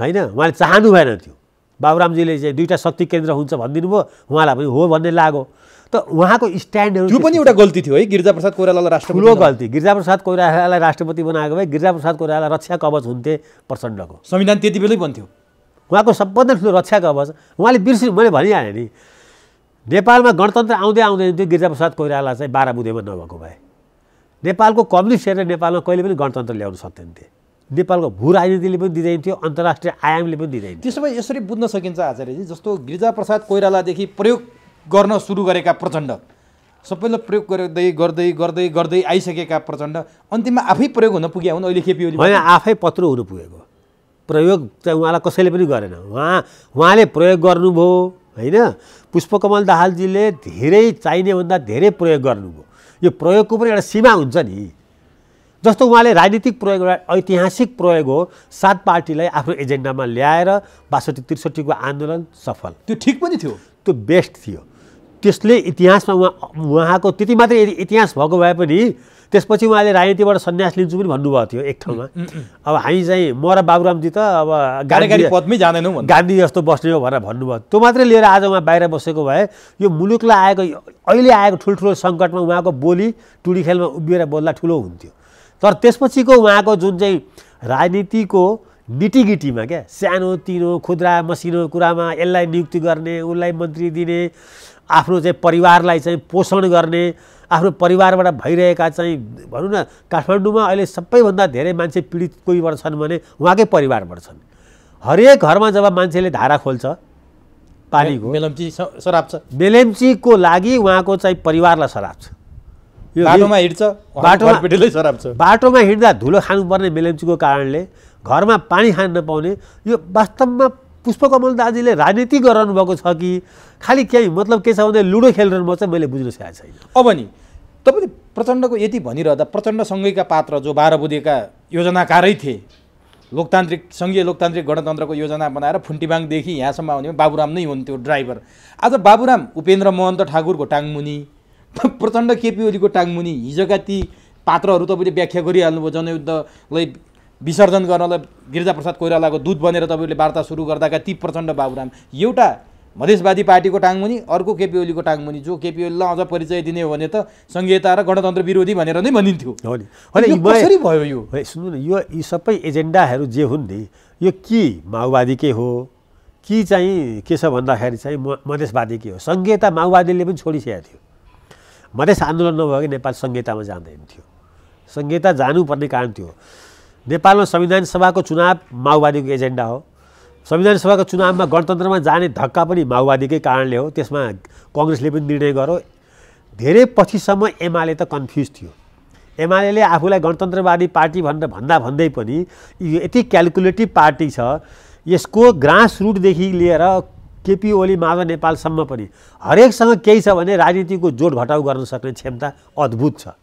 होइन उहाँले चाहनु भएन त्यो बाबुरामजीले चाहिँ दुईवटा शक्ति केन्द्र हुन्छ भनिदिनु भयो उहाँलाई पनि हो भन्ने लाग्यो त उहाँको स्ट्यान्डहरू त्यो पनि एउटा गल्ती थियो है गिरिजाप्रसाद कोइरालालाई राष्ट्र ठुलो गल्ती गिरिजाप्रसाद कोइरालालाई राष्ट्रपति बनाएको भए गिरिजाप्रसाद कोइराला रक्षा कवच हुन्थे प्रचण्डको संविधान त्यति बेलै बन्थ्यो उहाँको सबभन्दा ठुलो रक्षा कवच उहाँले बिर्सि मैले भनिहालेँ नि नेपालमा गणतन्त्र आउँदै आउँदैन थियो गिरिजाप्रसाद कोइराला चाहिँ बाह्र बुधेमा नभएको भए नेपालको हेरेर नेपालमा कहिले पनि गणतन्त्र ल्याउन थिए नेपालको भू राजनीतिले पनि दिँदैन थियो अन्तर्राष्ट्रिय आयामले पनि दिँदैन त्यसो भए यसरी बुझ्न सकिन्छ आचार्यजी जस्तो गिरिजाप्रसाद कोइरालादेखि प्रयोग गर्न सुरु गरेका प्रचण्ड सबैले प्रयोग गर्दै गर्दै गर्दै गर्दै आइसकेका प्रचण्ड अन्तिममा आफै प्रयोग हुन पुगे हुन् अहिले खेपी होइन आफै पत्रो हुनु पुगेको प्रयोग चाहिँ उहाँलाई कसैले पनि गरेन उहाँ उहाँले प्रयोग गर्नुभयो होइन पुष्पकमल दाहालजीले धेरै चाहिने भन्दा धेरै प्रयोग गर्नुभयो यो प्रयोगको पनि एउटा सीमा हुन्छ नि जस्तो उहाँले राजनीतिक प्रयोग एउटा ऐतिहासिक प्रयोग हो सात पार्टीलाई आफ्नो एजेन्डामा ल्याएर बासठी त्रिसठीको आन्दोलन सफल त्यो ठिक पनि थियो त्यो बेस्ट थियो त्यसले इतिहासमा उहाँ उहाँको त्यति मात्रै इतिहास भएको भए पनि त्यसपछि उहाँले राजनीतिबाट सन्यास लिन्छु पनि भन्नुभएको थियो एक ठाउँमा अब हामी चाहिँ म र बाबुरामजी त अब गाडी पदमै जाँदैनौँ गान्धी जस्तो बस्ने हो भनेर भन्नुभयो त्यो मात्रै लिएर आज उहाँ बाहिर बसेको भए यो मुलुकलाई आएको अहिले आएको ठुल्ठुलो सङ्कटमा उहाँको बोली टुडी खेलमा उभिएर बोल्दा ठुलो हुन्थ्यो तर त्यसपछिको उहाँको जुन चाहिँ राजनीतिको निटिगिटीमा क्या सानो तिनो खुद्रा मसिनो कुरामा यसलाई नियुक्ति गर्ने उसलाई मन्त्री दिने आफ्नो चाहिँ परिवारलाई चाहिँ पोषण गर्ने आफ्नो परिवारबाट भइरहेका चाहिँ भनौँ न काठमाडौँमा अहिले सबैभन्दा धेरै मान्छे पीडित कोहीबाट छन् भने उहाँकै परिवारबाट छन् हरेक घरमा जब मान्छेले धारा खोल्छ पानीको मेलम्ची सराप्छ मेलेम्चीको लागि उहाँको चाहिँ परिवारलाई सराप्छ यो बाटोमा हिँड्छ बाटोमा सराप्छ बाटोमा हिँड्दा धुलो खानुपर्ने मेलेम्चीको कारणले घरमा पानी खान नपाउने यो वास्तवमा पुष्पकमल दाजीले राजनीति गराउनु भएको छ कि खालि केही मतलब के छ भने लुडो खेलिरहनु भएको छ मैले बुझ्न सकेको छैन अब नि तपाईँले प्रचण्डको यति भनिरहँदा प्रचण्डसँगैका पात्र जो बाह्र बुधेका योजनाकारै थिए लोकतान्त्रिक सङ्घीय लोकतान्त्रिक गणतन्त्रको योजना बनाएर फुन्टीबाङदेखि यहाँसम्म आउने बाबुराम नै हुन्थ्यो ड्राइभर आज बाबुराम उपेन्द्र महन्त ठाकुरको टाङमुनि प्रचण्ड केपी ओलीको टाङमुनि हिजोका ती पात्रहरू तपाईँले व्याख्या गरिहाल्नुभयो जनयुद्धलाई विसर्जन गर्नलाई गिरिजाप्रसाद कोइरालाको दुध बनेर तपाईँहरूले वार्ता सुरु गर्दाका ती प्रचण्ड बाबुराम एउटा मधेसवादी पार्टीको टाङमुनि अर्को केपी ओलीको टाङमुनि जो केपी ओलीलाई अझ परिचय दिने हो भने त सङ्घीयता र गणतन्त्र विरोधी भनेर नै भनिन्थ्यो कसरी भयो यो सुन्नु न यो यी सबै एजेन्डाहरू जे हुन् नि यो कि माओवादीकै हो कि चाहिँ के छ भन्दाखेरि चाहिँ म मधेसवादीकै हो सङ्घीयता माओवादीले पनि छोडिसकेको थियो मधेस आन्दोलन नभएको नेपाल सङ्घीयतामा जाँदैन थियो सङ्घीयता जानुपर्ने कारण थियो नेपालमा संविधान सभाको चुनाव माओवादीको एजेन्डा हो संविधान सभाको चुनावमा गणतन्त्रमा जाने धक्का पनि माओवादीकै कारणले हो त्यसमा कङ्ग्रेसले पनि निर्णय गर्यो धेरै पछिसम्म एमाले त कन्फ्युज थियो एमाले आफूलाई गणतन्त्रवादी पार्टी भनेर भन्दा भन्दै पनि यो यति क्यालकुलेटिभ पार्टी छ यसको ग्रास रुटदेखि लिएर केपी ओली माधव नेपालसम्म पनि हरेकसँग केही छ भने राजनीतिको जोड घटाउ गर्न सक्ने क्षमता अद्भुत छ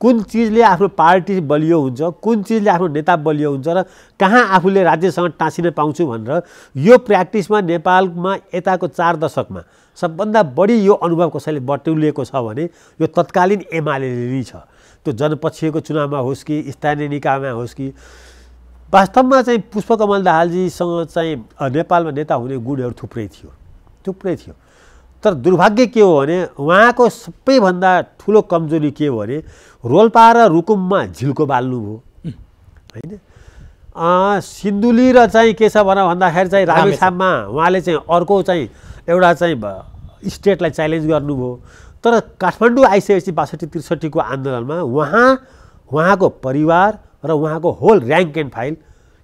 कुन चिजले आफ्नो पार्टी बलियो हुन्छ कुन चिजले आफ्नो नेता बलियो हुन्छ र कहाँ आफूले राज्यसँग टाँसिन पाउँछु भनेर यो प्र्याक्टिसमा नेपालमा यताको चार दशकमा सबभन्दा बढी यो अनुभव कसैले बटुलिएको छ भने यो तत्कालीन एमाले नै छ त्यो जनपक्षीयको चुनावमा होस् कि स्थानीय निकायमा होस् कि वास्तवमा चाहिँ पुष्पकमल दाहालजीसँग चाहिँ नेपालमा नेता हुने गुणहरू थुप्रै थियो थुप्रै थियो तर दुर्भाग्य के हो भने उहाँको सबैभन्दा ठुलो कमजोरी के हो भने रोल्पा र रुकुममा झिल्को बाल्नु बाल्नुभयो होइन सिन्धुली र चाहिँ के छ भनेर भन्दाखेरि चाहिँ रामेछापमा उहाँले चाहिँ अर्को चाहिँ एउटा चाहिँ स्टेटलाई च्यालेन्ज गर्नुभयो तर काठमाडौँ आइसकेपछि बासठी त्रिसठीको आन्दोलनमा उहाँ उहाँको परिवार र उहाँको होल ऱ्याङ्क एन्ड फाइल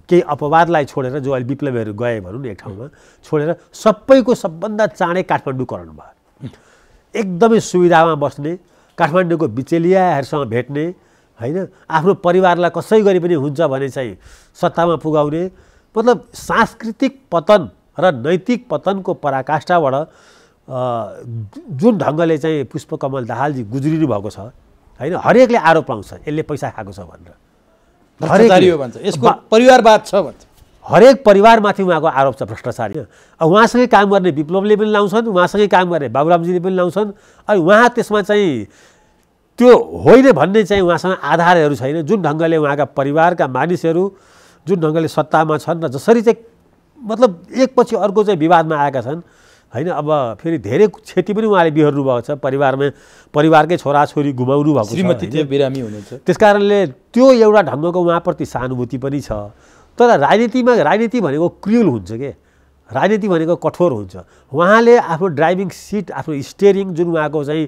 केही अपवादलाई छोडेर जो अहिले विप्लवीहरू गए भनौँ न एक ठाउँमा छोडेर सबैको सबभन्दा चाँडै काठमाडौँकरण भयो एकदमै सुविधामा बस्ने काठमाडौँको बिचेलियाहरूसँग भेट्ने होइन आफ्नो परिवारलाई कसै गरी पनि हुन्छ भने चाहिँ सत्तामा पुगाउने मतलब सांस्कृतिक पतन र नैतिक पतनको पराकाष्ठाबाट जुन ढङ्गले चाहिँ पुष्पकमल दाहालजी गुज्रिनु भएको छ होइन हरेकले आरोप लाउँछ यसले पैसा खाएको छ भनेर भ्रष्टाचारी हो भन्छ यसको परिवारवाद छ भन्छ हरेक परिवारमाथि उहाँको आरोप छ भ्रष्टाचार अब उहाँसँगै काम गर्ने विप्लवले पनि लाउँछन् उहाँसँगै काम गर्ने बाबुरामजीले पनि लाउँछन् अनि उहाँ त्यसमा चाहिँ त्यो होइन भन्ने चाहिँ उहाँसँग आधारहरू छैन जुन ढङ्गले उहाँका परिवारका मानिसहरू जुन ढङ्गले सत्तामा छन् र जसरी चाहिँ मतलब एकपछि अर्को चाहिँ विवादमा आएका छन् होइन अब फेरि धेरै क्षति पनि उहाँले बिहोर्नु भएको छ परिवारमा परिवारकै छोराछोरी गुमाउनु भएको छ बिरामी हुनुहुन्छ त्यस कारणले त्यो एउटा ढङ्गको उहाँप्रति सहानुभूति पनि छ तर राजनीतिमा राजनीति भनेको क्रियल हुन्छ के राजनीति भनेको कठोर हुन्छ उहाँले आफ्नो ड्राइभिङ सिट आफ्नो स्टेरिङ जुन उहाँको चाहिँ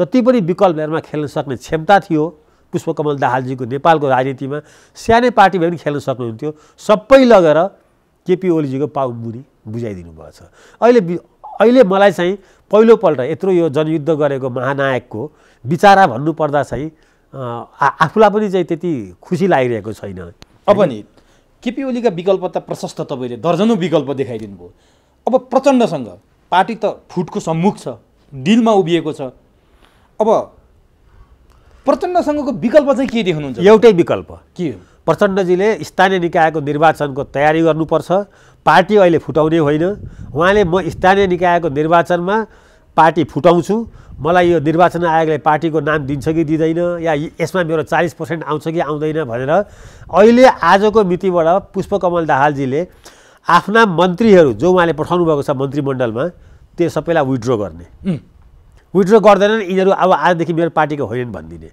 जति पनि विकल्पहरूमा खेल्न सक्ने क्षमता थियो पुष्पकमल दाहालजीको नेपालको राजनीतिमा सानै भए पनि खेल्न सक्नुहुन्थ्यो सबै लगेर केपी ओलीजीको पाउ मुनि बुझाइदिनु भएको छ अहिले अहिले मलाई चाहिँ पहिलोपल्ट यत्रो यो जनयुद्ध गरेको महानायकको विचारा भन्नुपर्दा चाहिँ आफूलाई पनि चाहिँ त्यति खुसी लागिरहेको छैन अब नि केपी ओलीका विकल्प त प्रशस्त तपाईँले दर्जनौ विकल्प देखाइदिनु भयो अब प्रचण्डसँग पार्टी त फुटको सम्मुख छ डिलमा उभिएको छ अब प्रचण्डसँगको विकल्प चाहिँ के देख्नुहुन्छ एउटै विकल्प के हो प्रचण्डजीले स्थानीय निकायको निर्वाचनको तयारी गर्नुपर्छ पार्टी अहिले फुटाउने होइन उहाँले म स्थानीय निकायको निर्वाचनमा पार्टी फुटाउँछु मलाई यो निर्वाचन आयोगले पार्टीको नाम दिन्छ कि दिँदैन या यसमा मेरो चालिस पर्सेन्ट आउँछ कि आउँदैन भनेर अहिले आजको मितिबाट पुष्पकमल दाहालजीले आफ्ना मन्त्रीहरू जो उहाँले पठाउनु भएको छ मन्त्रीमण्डलमा त्यो सबैलाई विड्रो गर्ने विथड्र गर्दैनन् यिनीहरू अब आजदेखि मेरो पार्टीको होइनन् भनिदिने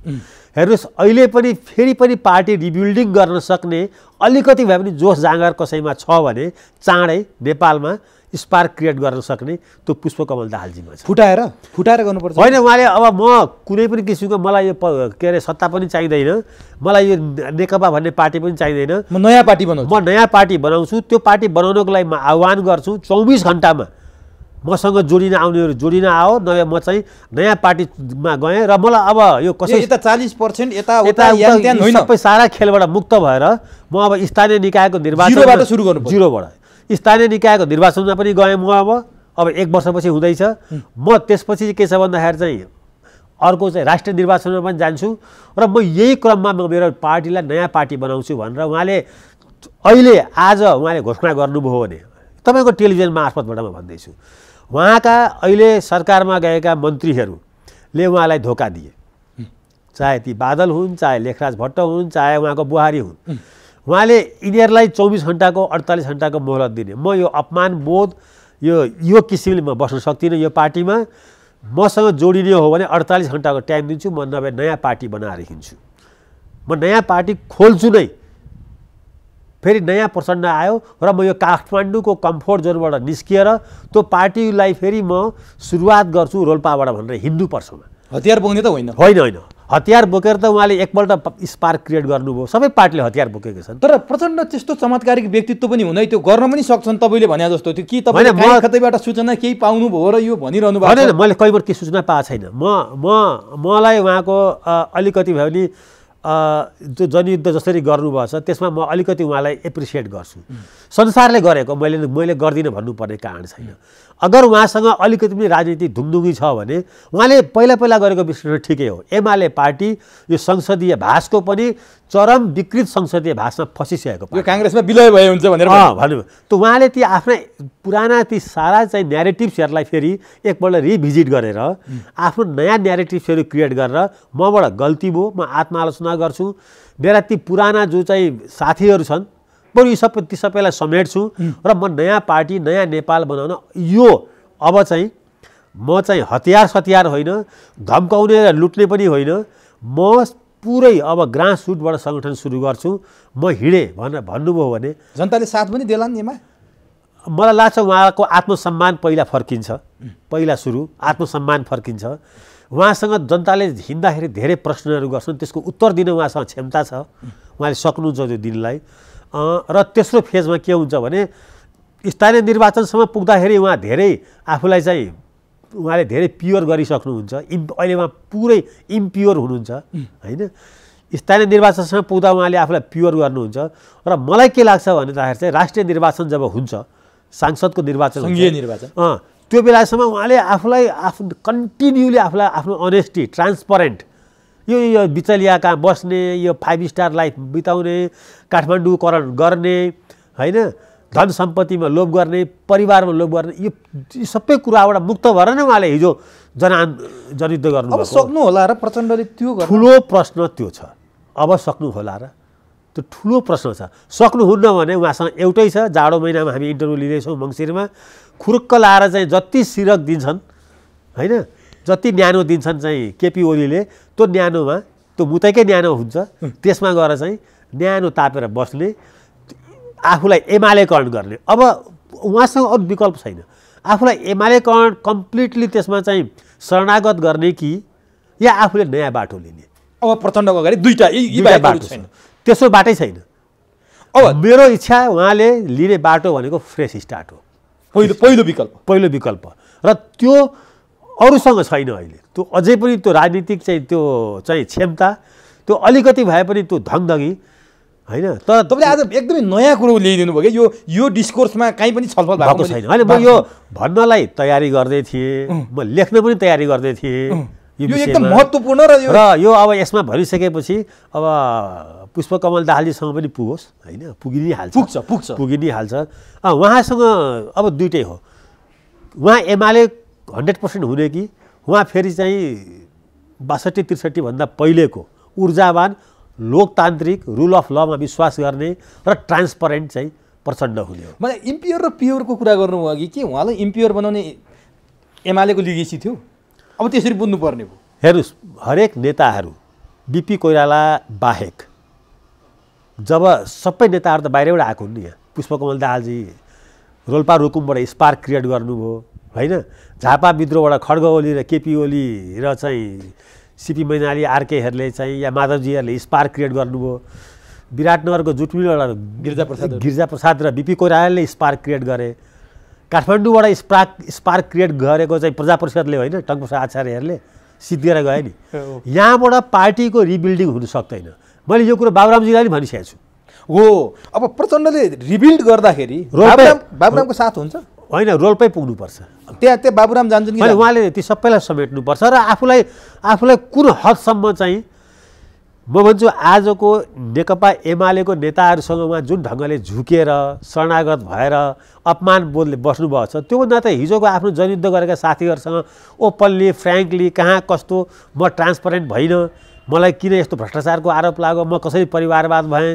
हेर्नुहोस् अहिले पनि फेरि पनि पार्टी रिबिल्डिङ गर्न सक्ने अलिकति भए पनि जोस जाँगर कसैमा छ भने चाँडै नेपालमा स्पार्क क्रिएट गर्न सक्ने त्यो पुष्पकमल दाहालजीमा छ फुटाएर फुटाएर गर्नुपर्छ होइन उहाँले अब म कुनै पनि किसिमको मलाई यो के अरे सत्ता पनि चाहिँदैन मलाई यो नेकपा भन्ने पार्टी पनि चाहिँदैन म नयाँ पार्टी बनाउँछु म नयाँ पार्टी बनाउँछु त्यो पार्टी बनाउनको लागि म आह्वान गर्छु चौबिस घन्टामा मसँग जोडिन आउनेहरू जोडिन आओ नयाँ म चाहिँ नयाँ पार्टीमा गएँ र मलाई अब यो कसै यता चालिस पर्सेन्ट यता सबै सारा खेलबाट मुक्त भएर म अब स्थानीय निकायको निर्वाचनबाट सुरु गर्नु जिरोबाट स्थानीय निकायको निर्वाचनमा पनि गएँ म अब अब एक वर्षपछि हुँदैछ म त्यसपछि के छ भन्दाखेरि चाहिँ अर्को चाहिँ राष्ट्रिय निर्वाचनमा पनि जान्छु र म यही क्रममा म मेरो पार्टीलाई नयाँ पार्टी बनाउँछु भनेर उहाँले अहिले आज उहाँले घोषणा गर्नुभयो भने तपाईँको टेलिभिजन मार्फतबाट म भन्दैछु उहाँका अहिले सरकारमा गएका मन्त्रीहरूले उहाँलाई धोका दिए चाहे ती बादल हुन् चाहे लेखराज भट्ट हुन् चाहे उहाँको बुहारी हुन् उहाँले यिनीहरूलाई चौबिस घन्टाको अडतालिस घन्टाको मोहलत दिने म यो अपमान बोध यो यो किसिमले म बस्न सक्दिनँ यो पार्टीमा मसँग जोडिने हो भने अडतालिस घन्टाको टाइम दिन्छु म नभए नयाँ पार्टी बनाएर हिँड्छु म नयाँ पार्टी खोल्छु नै फेरि नयाँ प्रचण्ड आयो र म यो काठमाडौँको कम्फोर्ट जोनबाट निस्किएर त्यो पार्टीलाई फेरि म सुरुवात गर्छु रोल्पाबाट भनेर हिन्दू पर्समा हतियार बोक्ने त होइन होइन होइन हतियार बोकेर त उहाँले एकपल्ट स्पार्क क्रिएट गर्नुभयो सबै पार्टीले हतियार बोकेको छन् तर प्रचण्ड त्यस्तो चमत्कारिक व्यक्तित्व पनि हुँदै त्यो गर्न पनि सक्छन् तपाईँले भने जस्तो त्यो कि तपाईँ कतैबाट सूचना केही पाउनुभयो र यो भनिरहनु भएको मैले कहीँबाट केही सूचना पाएको छैन म म मलाई उहाँको अलिकति भयो भने त्यो जनयुद्ध जसरी छ त्यसमा म अलिकति उहाँलाई एप्रिसिएट गर्छु संसारले गरेको मैले मैले गर्दिनँ भन्नुपर्ने कारण छैन अगर उहाँसँग अलिकति पनि राजनीति धुमधुमी छ भने उहाँले पहिला पहिला गरेको विश्लेषण ठिकै हो एमाले पार्टी यो संसदीय भाषको पनि चरम विकृत संसदीय भाषमा फसिसकेको यो काङ्ग्रेसमा विलय भए हुन्छ भनेर भन्नुभयो त उहाँले ती आफ्नै पुराना ती सारा चाहिँ न्यारेटिभ्सहरूलाई फेरि एकपल्ट रिभिजिट गरेर आफ्नो नयाँ न्यारेटिभ्सहरू क्रिएट गरेर मबाट गल्ती भयो म आत्मालोचना गर्छु मेरा ती पुराना जो चाहिँ साथीहरू छन् बरु यी सबै ती सबैलाई समेट्छु र म नयाँ पार्टी नयाँ नेपाल बनाउन यो अब चाहिँ म चाहिँ हतियार सतियार होइन धम्काउने र लुट्ने पनि होइन म पुरै अब ग्रास रुटबाट सङ्गठन सुरु गर्छु म हिँडेँ भनेर भन्नुभयो भने जनताले साथ पनि देला नि मलाई लाग्छ उहाँको आत्मसम्मान पहिला फर्किन्छ पहिला सुरु आत्मसम्मान फर्किन्छ उहाँसँग जनताले हिँड्दाखेरि धेरै प्रश्नहरू गर्छन् त्यसको उत्तर दिन उहाँसँग क्षमता छ उहाँले सक्नुहुन्छ त्यो दिनलाई र तेस्रो फेजमा के हुन्छ भने स्थानीय निर्वाचनसम्म पुग्दाखेरि उहाँ धेरै आफूलाई चाहिँ उहाँले धेरै प्योर गरिसक्नुहुन्छ इम् अहिले उहाँ पुरै इम्प्योर हुनुहुन्छ होइन स्थानीय निर्वाचनसम्म पुग्दा उहाँले आफूलाई प्योर गर्नुहुन्छ र मलाई के लाग्छ भन्दाखेरि चाहिँ राष्ट्रिय निर्वाचन जब हुन्छ सांसदको निर्वाचन निर्वाचन त्यो बेलासम्म उहाँले आफूलाई आफ्नो कन्टिन्युली आफूलाई आफ्नो अनेस्टी ट्रान्सपरेन्ट यो यो बिचलिया कहाँ बस्ने यो फाइभ स्टार लाइफ बिताउने काठमाडौँकरण गर्ने होइन धन सम्पत्तिमा लोभ गर्ने परिवारमा लोभ गर्ने यो सबै कुराबाट मुक्त भएर नै उहाँले हिजो जना जनयुद्ध गर्नु सक्नु होला र प्रचण्डले त्यो ठुलो प्रश्न त्यो छ अब सक्नु होला र त्यो ठुलो प्रश्न छ सक्नुहुन्न भने उहाँसँग एउटै छ जाडो महिनामा हामी इन्टरभ्यू लिँदैछौँ मङ्सिरमा खुर्क लाएर चाहिँ जति सिरक दिन्छन् होइन जति न्यानो दिन्छन् चाहिँ केपी ओलीले त्यो न्यानोमा त्यो मुतैकै न्यानो हुन्छ त्यसमा गएर चाहिँ न्यानो तापेर बस्ने आफूलाई एमालेकरण गर्ने अब उहाँसँग अरू विकल्प छैन आफूलाई एमालेकरण कम्प्लिटली त्यसमा चाहिँ शरणागत गर्ने कि या आफूले नयाँ बाटो लिने अब प्रचण्डको अगाडि दुईवटा बाटो छैन त्यसो बाटै छैन अब मेरो इच्छा उहाँले लिने बाटो भनेको फ्रेस स्टार्ट हो पहिलो पहिलो विकल्प पहिलो विकल्प र त्यो अरूसँग छैन अहिले त्यो अझै पनि त्यो राजनीतिक चाहिँ त्यो चाहिँ क्षमता त्यो अलिकति भए पनि त्यो धङधङी होइन तर तपाईँले आज एकदमै नयाँ कुरो ल्याइदिनु भयो कि यो यो डिस्कोर्समा काहीँ पनि छलफल भएको छैन होइन म यो भन्नलाई तयारी गर्दै थिएँ म लेख्न पनि तयारी गर्दै थिएँ यो एकदम महत्त्वपूर्ण र र यो अब यसमा भनिसकेपछि अब पुष्पकमल दाहालीसँग पनि पुगोस् होइन पुगि नै हाल्छ पुग्छ पुग्छ पुगि नै हाल्छ उहाँसँग अब दुइटै हो उहाँ एमाले हन्ड्रेड पर्सेन्ट हुने कि उहाँ फेरि चाहिँ बासठी त्रिसठीभन्दा पहिलेको ऊर्जावान लोकतान्त्रिक रुल अफ लमा विश्वास गर्ने र ट्रान्सपरेन्ट चाहिँ प्रचण्ड हुने हो मलाई इम्प्योर र प्योरको कुरा गर्नु अघि कि उहाँलाई इम्प्योर बनाउने एमालेको लिगेसी थियो अब त्यसरी बुझ्नुपर्ने हो हेर्नुहोस् हरेक नेताहरू बिपी कोइराला बाहेक जब सबै नेताहरू त बाहिरबाट आएको हुन् नि यहाँ पुष्पकमल दाहालजी रोल्पा रुकुमबाट स्पार्क क्रिएट गर्नुभयो होइन झापा विद्रोहबाट खड्ग ओली र केपी ओली र चाहिँ सिपी मैनाली आरकेहरूले चाहिँ या माधवजीहरूले स्पार्क क्रिएट गर्नुभयो विराटनगरको जुटमिलबाट गिर्जा प्रसाद गिर्जा प्रसाद र बिपी कोइरालाले स्पार्क क्रिएट गरे काठमाडौँबाट स्पार्क स्पार्क क्रिएट गरेको चाहिँ प्रजा परिषदले होइन टङ्कप्रसाद आचार्यहरूले सिद्धिएर गए नि यहाँबाट पार्टीको रिबिल्डिङ हुन सक्दैन मैले यो कुरो बाबुरामजीलाई पनि भनिसकेको छु हो अब प्रचण्डले रिबिल्ड गर्दाखेरि बाबुरामको साथ हुन्छ होइन रोल्पै पुग्नुपर्छ त्यहाँ त्यहाँ बाबुराम जान्छन् कि उहाँले ती सबैलाई समेट्नुपर्छ र आफूलाई आफूलाई कुन हदसम्म चाहिँ म भन्छु आजको नेकपा एमालेको नेताहरूसँग उहाँ जुन ढङ्गले झुकेर शरणागत भएर अपमान बोधले बस्नुभएको छ त्योभन्दा त हिजोको आफ्नो जनयुद्ध गरेका साथीहरूसँग ओपनली फ्रेङ्कली कहाँ कस्तो म ट्रान्सपरेन्ट भइनँ मलाई किन यस्तो भ्रष्टाचारको आरोप लाग्यो म कसरी परिवारवाद भएँ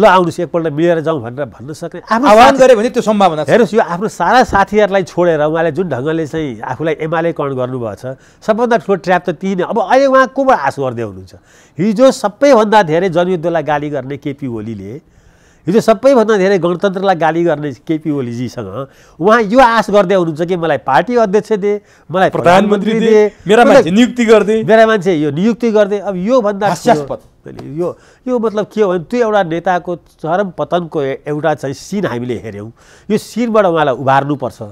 ल आउनुहोस् एकपल्ट मिलेर जाउँ भनेर भन्न सक्ने आह्वान गरे भने त्यो सम्भावना हेर्नुहोस् यो आफ्नो सारा साथीहरूलाई छोडेर उहाँले जुन ढङ्गले चाहिँ आफूलाई एमालेकरण गर्नुभएको छ सबभन्दा ठुलो ट्र्याप त त्यही नै अब अहिले उहाँ कोबाट आश गर्दै हुनुहुन्छ हिजो सबैभन्दा धेरै जनयुद्धलाई गाली गर्ने केपी ओलीले हिजो सबैभन्दा धेरै गणतन्त्रलाई गाली गर्ने केपी ओलीजीसँग उहाँ यो आश गर्दै हुनुहुन्छ कि मलाई पार्टी अध्यक्ष दिए मलाई प्रधानमन्त्री दिए मेरा मान्छे नियुक्ति गरिदिए मेरा मान्छे यो नियुक्ति गरिदिए अब योभन्दा यो यो मतलब के हो भने त्यो एउटा नेताको चरम पतनको एउटा चाहिँ सिन हामीले हेऱ्यौँ यो सिनबाट उहाँलाई उभार्नुपर्छ